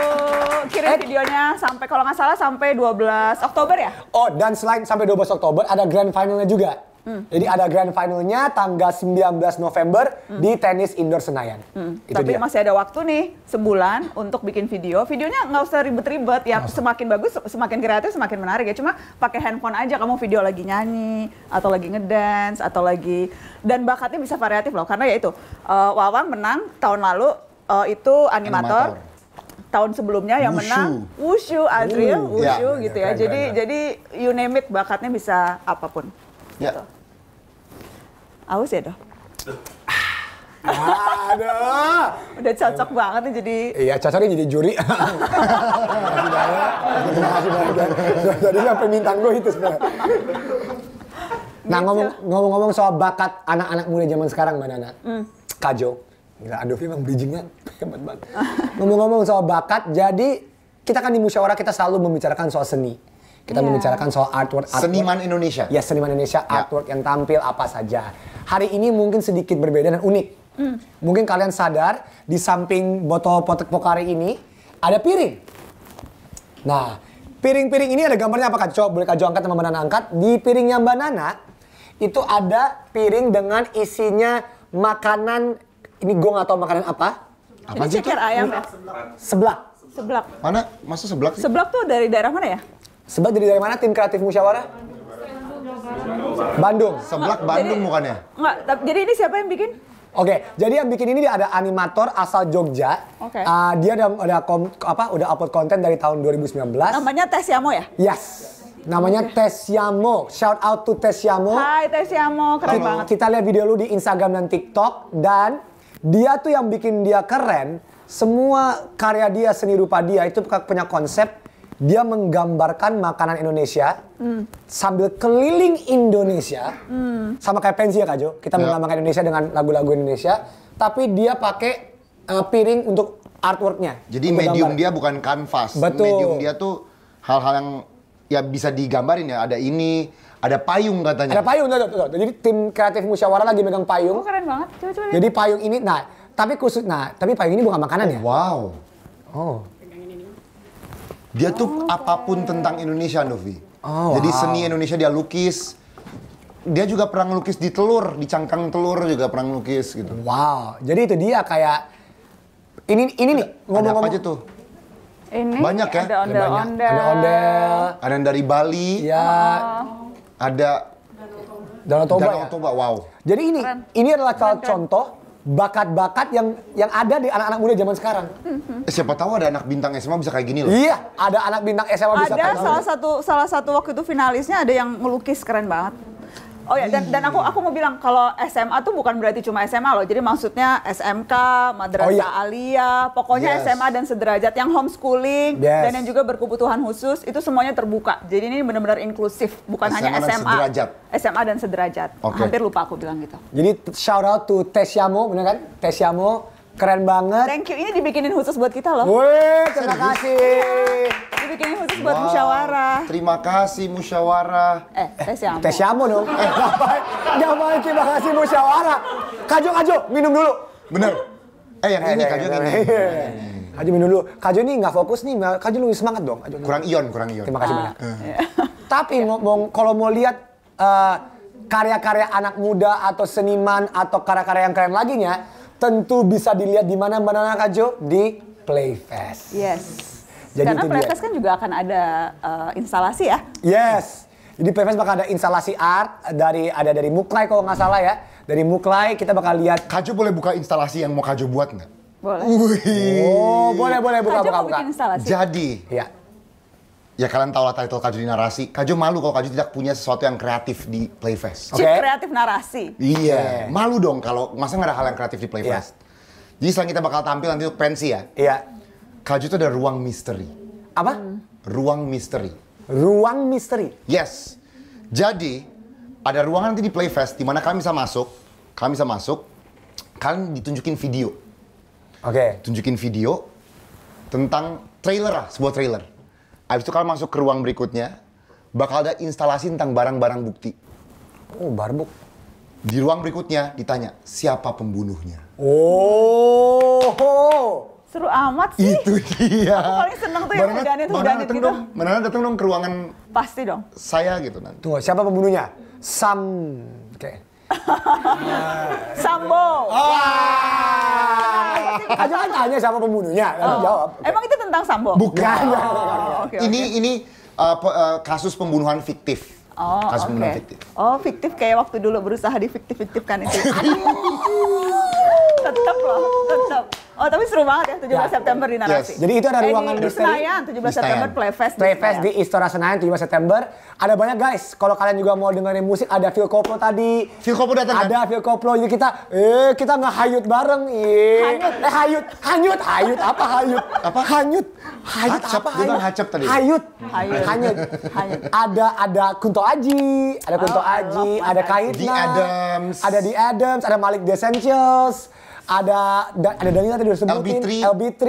Kirim eh. videonya sampai kalau nggak salah sampai 12 Oktober ya? Oh, dan selain sampai 12 Oktober ada grand finalnya juga. Hmm. Jadi ada grand finalnya tanggal 19 November hmm. di tenis indoor Senayan. Hmm. Itu Tapi dia. masih ada waktu nih sebulan untuk bikin video. Videonya nggak usah ribet-ribet ya. semakin bagus, semakin kreatif, semakin menarik ya. Cuma pakai handphone aja kamu video lagi nyanyi atau lagi ngedance atau lagi dan bakatnya bisa variatif loh. Karena ya itu uh, Wawang menang tahun lalu uh, itu animator, animator tahun sebelumnya yang Wushu. menang Wushu Adriel Wushu ya, gitu ya, ya. Keren, jadi keren. jadi you name it bakatnya bisa apapun. Ya. Gitu. Aus ya dong. Aduh. Udah cocok Aduh. banget nih jadi. Iya, cocoknya jadi juri. Terima [laughs] Jadi sampai minta gue itu sebenarnya. Nah gitu. ngomong-ngomong soal bakat anak-anak muda zaman sekarang, Mbak Nana. Mm. Kajo Gila, Adovi emang bridgingnya hebat banget. Ngomong-ngomong soal bakat, jadi kita kan di musyawarah kita selalu membicarakan soal seni. Kita yeah. membicarakan soal artwork, artwork. Seniman Indonesia. Ya, seniman Indonesia, yeah. artwork yang tampil apa saja. Hari ini mungkin sedikit berbeda dan unik. Mm. Mungkin kalian sadar, di samping botol potek pokari ini, ada piring. Nah, piring-piring ini ada gambarnya apa Kak Boleh Kak angkat sama banana angkat. Di piringnya banana itu ada piring dengan isinya makanan ini gue nggak tahu makanan apa. Apa ini ceker ayam ya? Seblak. Seblak. Mana? Masa seblak sih? Seblak tuh dari daerah mana ya? Seblak dari daerah mana? Tim kreatif musyawarah? Bandung. Seblak Bandung jadi, bukannya? Enggak, jadi ini siapa yang bikin? Oke, okay, jadi yang bikin ini ada animator asal Jogja. Oke. Okay. Uh, dia udah udah kom, apa udah upload konten dari tahun 2019. Namanya Tesiamo ya? Yes. Namanya okay. Tesiamo. Shout out to Tesiamo. Hai Tesiamo, keren Halo. banget. Kita lihat video lu di Instagram dan TikTok dan dia tuh yang bikin dia keren, semua karya dia, seni rupa dia itu punya konsep dia menggambarkan makanan Indonesia mm. sambil keliling Indonesia mm. sama kayak pensi ya Kak Jo kita yeah. menggambarkan Indonesia dengan lagu-lagu Indonesia tapi dia pakai uh, piring untuk artworknya jadi untuk medium gambar. dia bukan kanvas medium dia tuh hal-hal yang ya bisa digambarin ya ada ini ada payung katanya. Ada payung, tuh, tuh, tuh. Jadi tim kreatif musyawarah lagi megang payung. Oh, keren banget. Coba, coba Jadi payung ini, nah, tapi khusus, nah, tapi payung ini bukan makanan ya. Oh, wow. Oh. Dia tuh oh, apapun tentang Indonesia, Novi. Oh, Jadi wow. seni Indonesia dia lukis. Dia juga pernah lukis di telur, di cangkang telur juga pernah lukis gitu. Wow. Jadi itu dia kayak ini ini nih ngomong-ngomong apa aja tuh? Ini banyak ya? Ada ondel Ada ondel. Ada yang dari Bali. Ya ada Danau Toba. Danau ya? Toba, ya? wow. Jadi ini keren. ini adalah keren, contoh bakat-bakat yang yang ada di anak-anak muda zaman sekarang. Eh, siapa tahu ada anak bintang SMA bisa kayak gini loh. Iya, ada anak bintang SMA ada bisa kayak Ada salah satu salah satu waktu itu finalisnya ada yang melukis keren banget. Oh ya, dan, dan aku aku mau bilang kalau SMA tuh bukan berarti cuma SMA loh. Jadi maksudnya SMK, Madrasah oh, iya. Alia, pokoknya yes. SMA dan sederajat yang homeschooling yes. dan yang juga berkebutuhan khusus itu semuanya terbuka. Jadi ini benar-benar inklusif, bukan SMA hanya SMA. Dan sederajat. SMA dan sederajat. Okay. Hampir lupa aku bilang gitu. Jadi shout out to Tesiamo, benar kan? Tesiamo Keren banget. Thank you. Ini dibikinin khusus buat kita loh. Wih, terima kasih. Dibikinin khusus wow. buat musyawarah. Terima kasih musyawarah. Eh, tes jamu. Tes dong. eh, ngapain? Ngapain terima kasih musyawarah. Kajo, Kajo, minum dulu. Bener. Eh, yang ini, iya, Kajo iya, ini. Iya. Kajo minum dulu. Kajo ini nggak fokus nih. Kajo lebih semangat dong. Kajo, kurang ion, kurang ion. Terima kasih ah. banyak. Eh. Tapi ngomong kalau mau lihat karya eh, karya-karya anak muda atau seniman atau karya-karya yang keren lagi nya tentu bisa dilihat di mana mana Kak Jo di Playfest. Yes. Jadi Karena Playfest dia. kan juga akan ada uh, instalasi ya. Yes. Jadi Playfest bakal ada instalasi art dari ada dari Muklai kalau nggak salah ya. Dari Muklai kita bakal lihat. Kajo boleh buka instalasi yang mau Kajo buat nggak? Boleh. Oh boleh boleh buka Kajo buka, buka. Jadi ya Ya kalian tahu lah title Kaju di narasi. Kaju malu kalau Kaju tidak punya sesuatu yang kreatif di Playfest. Okay? Okay. kreatif narasi. Iya. Yeah. Malu dong kalau masa nggak ada hal yang kreatif di Playfest. Yeah. Jadi selain kita bakal tampil nanti untuk pensi ya. Iya. Yeah. Kaju itu ada ruang misteri. Apa? Hmm. Ruang misteri. Ruang misteri. Yes. Jadi ada ruangan nanti di Playfest di mana kalian bisa masuk, kalian bisa masuk, kalian ditunjukin video. Oke. Okay. Tunjukin video tentang trailer lah, sebuah trailer abis itu kalian masuk ke ruang berikutnya, bakal ada instalasi tentang barang-barang bukti. Oh, barbuk. Di ruang berikutnya ditanya, siapa pembunuhnya? Oh. Seru amat sih. Itu dia. Aku paling seneng tuh yang udah itu udah Mana datang dong ke ruangan Pasti dong. Saya gitu nanti. Tuh, siapa pembunuhnya? Sam Iya. Sambo. Oh. Aja kan tanya siapa pembunuhnya, kan oh. jawab. Emang itu tentang Sambo? Bukan. Oh, okay, [laughs] okay. Ini ini uh, uh, kasus pembunuhan fiktif. Oh, kasus okay. pembunuhan fiktif. Oh, fiktif kayak waktu dulu berusaha difiktif-fiktifkan itu. [laughs] tetap loh, tetap. Oh tapi seru banget ya 17 ya. September di Narasi. Yes. Jadi itu ada ruangan eh, di, Di Senayan 17 di September Playfest. Playfest di, di Istora Senayan 17 September. Ada banyak guys. Kalau kalian juga mau dengerin musik ada Phil Koplo tadi. Phil Koplo datang. Ada kan? Phil Koplo. Jadi kita eh kita nggak hayut bareng. Eh. Hanyut. Eh hayut. Hanyut. Hayut apa hayut? Apa? Hanyut. Hayut hacep. apa hayut? Hacep tadi. Hayut. Hayut. Hanyut. Hayut. Ada ada Kunto Aji, ada Kunto oh, Aji, ada Kaitna, di Adams, ada di Adams, ada Malik Desentials, ada da, ada Daniel tadi udah sebutin LB3, LB3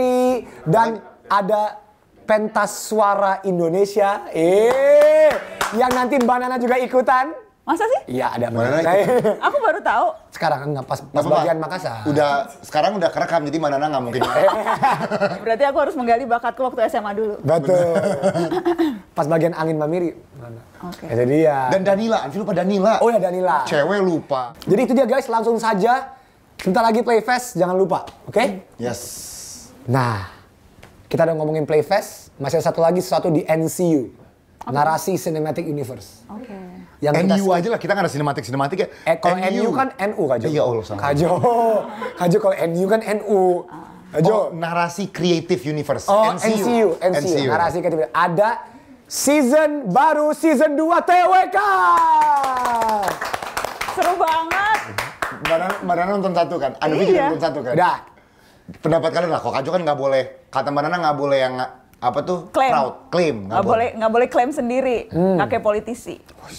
dan ada pentas suara Indonesia. Eh, yang nanti Mbak Nana juga ikutan. Masa sih? Iya, ada Mbak Nana. Aku baru tahu. Sekarang enggak kan pas, pas bagian Makassar. Udah sekarang udah kerekam jadi Mbak Nana nggak mungkin. [laughs] Berarti aku harus menggali bakatku waktu SMA dulu. Betul. [laughs] pas bagian angin Mamiri. Oke. Okay. Ya, jadi ya. Dan Danila, anjir lupa Danila. Oh ya Danila. Cewek lupa. Jadi itu dia guys, langsung saja Sebentar lagi Play Fest, jangan lupa, oke? Okay? Yes. Nah, kita udah ngomongin Play Fest, masih ada satu lagi sesuatu di NCU. Okay. Narasi Cinematic Universe. Oke. Okay. Yang NU kita... aja lah, kita kan ada sinematik sinematik ya. Eh, kalau NU. NU kan NU Kajo. Iya Allah sama. Kajo, [laughs] Kajo kalau NU kan NU. Ah. Kajo. Oh, narasi Creative Universe. Oh, NCU. NCU, NCU. NCU. Narasi Creative Universe. Ada season baru, season 2 TWK! Seru banget! Mbak Nana, nonton satu kan? Anu iya. juga nonton satu kan? Dah. Pendapat kalian lah, kok Kajo kan nggak boleh, kata Mbak Nana nggak boleh yang apa tuh? Klaim. Proud, klaim. Nggak boleh. nggak boleh klaim sendiri, hmm. Kakek politisi. Oh,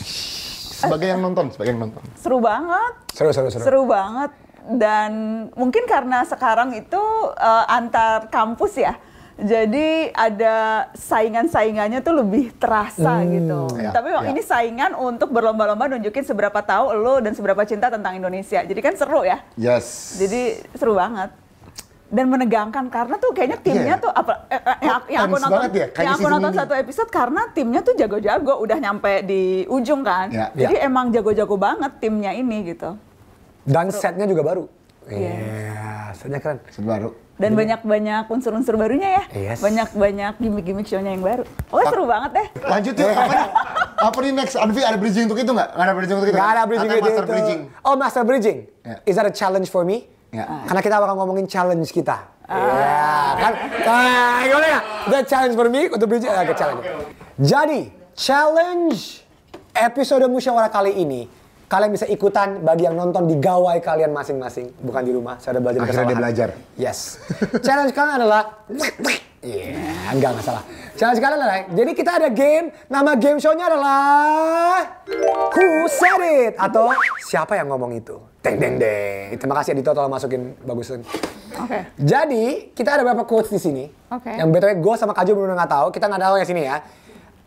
sebagai yang nonton, sebagai yang nonton. Seru banget. Seru, seru, seru. Seru banget. Dan mungkin karena sekarang itu uh, antar kampus ya, jadi ada saingan-saingannya tuh lebih terasa hmm, gitu. Ya, Tapi ya. ini saingan untuk berlomba-lomba nunjukin seberapa tahu lo dan seberapa cinta tentang Indonesia. Jadi kan seru ya. Yes. Jadi seru banget dan menegangkan karena tuh kayaknya iya, timnya yeah. tuh apa eh, eh oh, yang aku nonton ya, yang aku nonton satu episode karena timnya tuh jago-jago udah nyampe di ujung kan yeah, ya. jadi yeah. emang jago-jago banget timnya ini gitu dan setnya juga baru Iya, yeah. kan, keren. baru. Dan banyak-banyak unsur-unsur barunya ya. Yes. Banyak-banyak gimmick-gimmick show-nya yang baru. Oh, seru seru banget deh. Lanjut yuk, iya. apa nih? Apa nih next? Anvi, ada bridging untuk itu nggak? Nggak ada bridging untuk itu? Nggak ada bridging Atau master itu. bridging? Oh, master bridging? Yeah. Is that a challenge for me? Yeah. Karena kita bakal ngomongin challenge kita. Ah. Iya, ah. yeah. kan? Ah, gimana ya? The challenge for me untuk bridging. Okay, eh, agak challenge. Jadi, challenge episode musyawarah kali ini kalian bisa ikutan bagi yang nonton di gawai kalian masing-masing, bukan di rumah. Saya ada belajar Akhirnya kesalahan. dia belajar. Yes. [laughs] Challenge kalian adalah Iya, [laughs] yeah, enggak masalah. Challenge kalian adalah, jadi kita ada game, nama game show-nya adalah Who Said It? Atau siapa yang ngomong itu? Deng deng deng. Terima kasih di tolong masukin bagus. Oke. Jadi, kita ada beberapa quotes di sini. Oke. Yang betulnya gue sama Kajo belum nggak tahu, kita nggak tahu ya sini ya.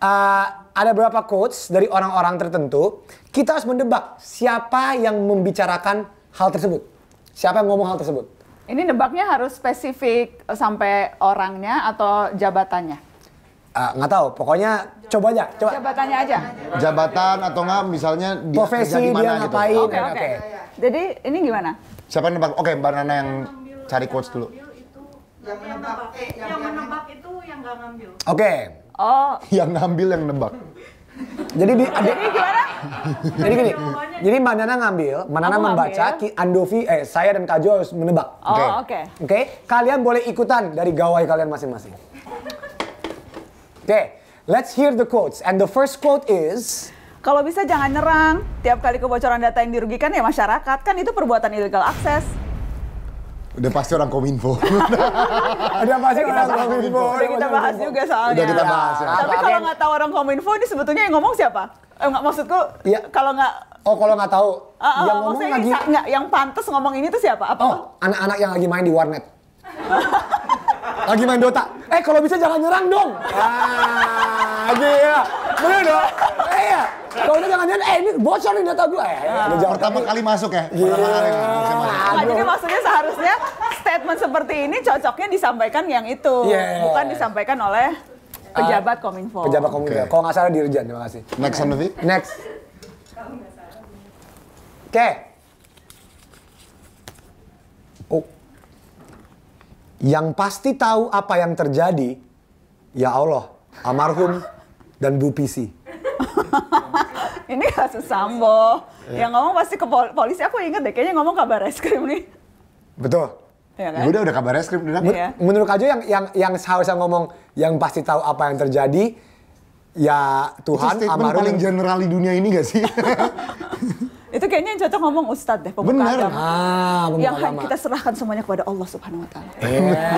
Uh, ada beberapa quotes dari orang-orang tertentu kita harus mendebak siapa yang membicarakan hal tersebut. Siapa yang ngomong hal tersebut. Ini nebaknya harus spesifik eh, sampai orangnya atau jabatannya? Ah, nggak uh, tahu pokoknya jabatan. coba aja coba jabatannya aja jabatan atau nggak misalnya dia profesi di mana, dia gitu. ngapain oke okay, oke okay. okay. jadi ini gimana siapa yang nebak oke okay, mbak Nana yang, cari quotes dulu yang, eh, itu yang nggak ngambil oke okay. oh yang ngambil yang nebak jadi di Jadi gimana? [laughs] jadi gini. jadi Manana ngambil, Manana Nana membaca, Ki, Andovi, eh saya dan Kajo harus menebak. Oh, oke. Okay. Oke, okay? kalian boleh ikutan dari gawai kalian masing-masing. Oke, okay. let's hear the quotes. And the first quote is kalau bisa jangan nyerang. Tiap kali kebocoran data yang dirugikan ya masyarakat. Kan itu perbuatan illegal access. Udah pasti orang kominfo. [laughs] Udah pasti orang kominfo. Udah kita bahas juga soalnya. Udah kita bahas ya. Tapi kalau nggak tahu orang kominfo, ini sebetulnya yang ngomong siapa? Eh, maksudku, ya. kalau nggak Oh, kalau nggak tahu, uh, uh, yang ngomong lagi nggak, yang pantas ngomong ini tuh siapa? Apa oh, anak-anak yang lagi main di warnet. Lagi main Dota. Eh kalau bisa jangan nyerang dong. Ah, ya. Bener dong. Eh ya. Kalau udah jangan nyerang, eh ini bocor nih data gue. Eh, ya, ya. Pertama kali masuk ya. Pertama iya. kali masuk. Nah, jadi maksudnya seharusnya statement seperti ini cocoknya disampaikan yang itu. Yeah. Bukan disampaikan oleh pejabat uh, Kominfo. Pejabat Kominfo. Okay. Kalau nggak salah Dirjen, terima kasih. Next, Sanofi. Next. Kalau salah. Oke. Okay. yang pasti tahu apa yang terjadi, ya Allah, almarhum dan Bu Pisi. [laughs] ini kasus Sambo. Ya. Yang ngomong pasti ke pol polisi, aku inget deh, kayaknya ngomong kabar krim nih. Betul. Ya kan? Ya udah udah kabar es krim. ya. Menurut aja yang yang yang seharusnya ngomong yang pasti tahu apa yang terjadi ya Tuhan Itu statement almarhum paling general di dunia ini gak sih? [laughs] Itu kayaknya yang cocok ngomong Ustadz deh, pembuka Bener. agama. Ah, pembuka yang agama. kita serahkan semuanya kepada Allah Subhanahu Wa Taala. Iya,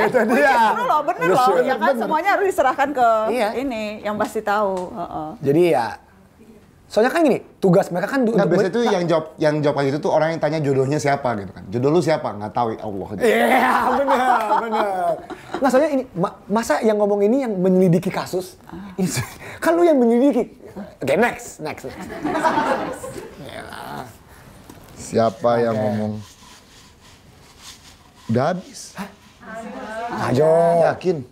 [laughs] itu dia. Bener loh, bener iya, loh. Iya, ya kan bener. semuanya harus diserahkan ke iya. ini, yang pasti tahu. Uh -uh. Jadi ya, Soalnya kan gini, tugas mereka kan nah, biasanya tuh yang jawab yang jawab kayak gitu tuh orang yang tanya jodohnya siapa gitu kan. Jodoh lu siapa? Nggak tahu ya Allah. Iya, yeah, benar, benar. Nah, soalnya ini masa yang ngomong ini yang menyelidiki kasus? Ah. kan lu yang menyelidiki. Oke, okay, next, next, next. Siapa okay. yang ngomong? Udah habis. Hah? Ayo. Yakin?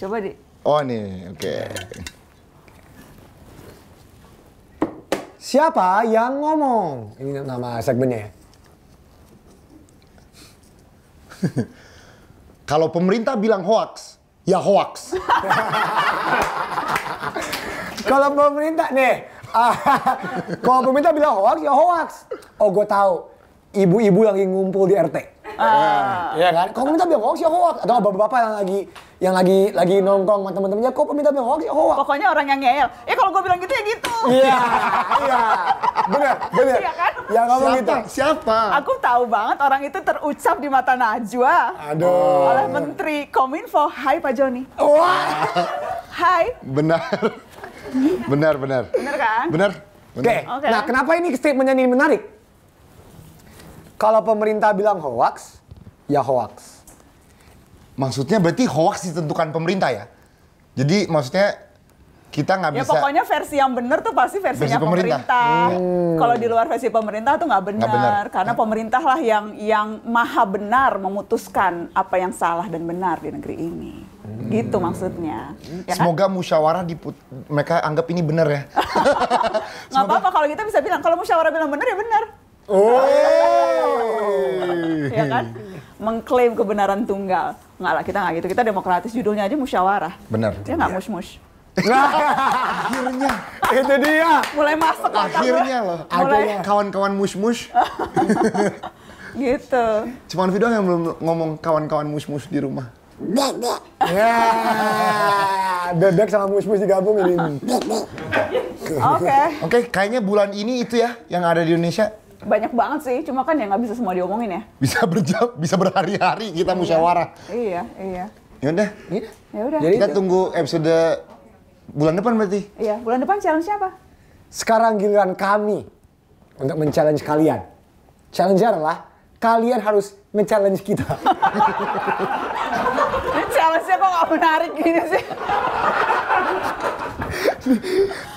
Coba di. Oh nih, oke. Okay. Siapa yang ngomong? Ini nama segmennya ya. [laughs] Kalau pemerintah bilang hoax, ya hoax. [laughs] kalau pemerintah nih, [laughs] kalau pemerintah bilang hoax ya hoax. Oh gue tahu, ibu-ibu lagi ngumpul di RT Ah. Iya kan? Kok minta biang hoax ya hoax. Atau bapak-bapak yang lagi yang lagi lagi nongkrong sama teman-temannya, kok minta biang hoax ya hoax. Pokoknya orang yang ngeyel. ya kalau gue bilang gitu ya gitu. Iya, iya. Bener, bener. Iya kan? Yang ngomong gitu. Siapa? Aku tahu banget orang itu terucap di mata Najwa. Aduh. Oleh Menteri Kominfo. Hai Pak Joni. Wah. Hai. Benar. Benar, benar. Benar kan? Benar. Oke. Okay. Nah, kenapa ini statementnya ini menarik? Kalau pemerintah bilang hoax, ya hoax. Maksudnya berarti hoax ditentukan pemerintah ya? Jadi maksudnya kita nggak ya, bisa. Ya pokoknya versi yang benar tuh pasti versinya versi pemerintah. pemerintah. Hmm. Kalau di luar versi pemerintah tuh nggak benar, benar karena pemerintahlah pemerintah lah yang yang maha benar memutuskan apa yang salah dan benar di negeri ini. Hmm. Gitu maksudnya. Ya kan? Semoga kan? musyawarah diput mereka anggap ini benar ya. [laughs] nggak apa-apa kalau kita gitu bisa bilang kalau musyawarah bilang benar ya benar. Oh. ya kan? Mengklaim kebenaran tunggal. Enggak lah, kita nggak gitu. Kita demokratis. Judulnya aja musyawarah. Benar. Dia nggak mus iya. mus. akhirnya itu dia. Mulai masuk Akhirnya loh. Ada kawan-kawan mus mus. [laughs] gitu. Cuman video yang belum ngomong kawan-kawan mus mus di rumah. Ya, dedek sama digabung ini. Oke. Oke, kayaknya bulan ini itu ya yang ada di Indonesia banyak banget sih, cuma kan ya nggak bisa semua diomongin ya. Bisa berjam, bisa berhari-hari kita iya. musyawarah. Iya, iya. Yaudah, iya. ya udah Jadi kita tunggu episode bulan depan berarti. Iya, bulan depan challenge siapa Sekarang giliran kami untuk men-challenge kalian. Challenge lah kalian harus men challenge kita. [laughs] challenge kok nggak menarik gini sih?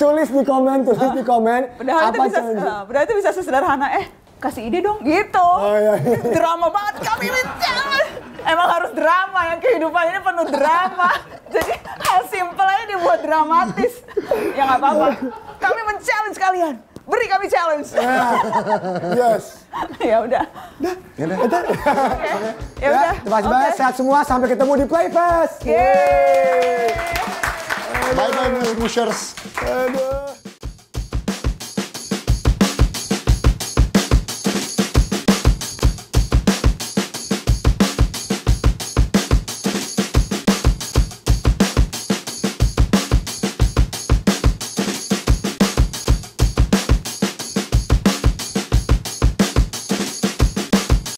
tulis di komen, tulis di komen. Padahal apa itu bisa, uh, padahal itu bisa sesederhana, eh kasih ide dong gitu. Oh, iya, iya. Drama banget kami ini jangan. Emang harus drama yang kehidupan ini penuh drama. Jadi hal simple aja dibuat dramatis. ya nggak apa-apa. Kami men-challenge kalian. Beri kami challenge. Ya. yes. ya udah. Ya udah. Ya, ya udah. Terima kasih okay. banyak. Sehat semua. Sampai ketemu di playfest. Yeay. Yeay. Bay bay Muşers. Hello.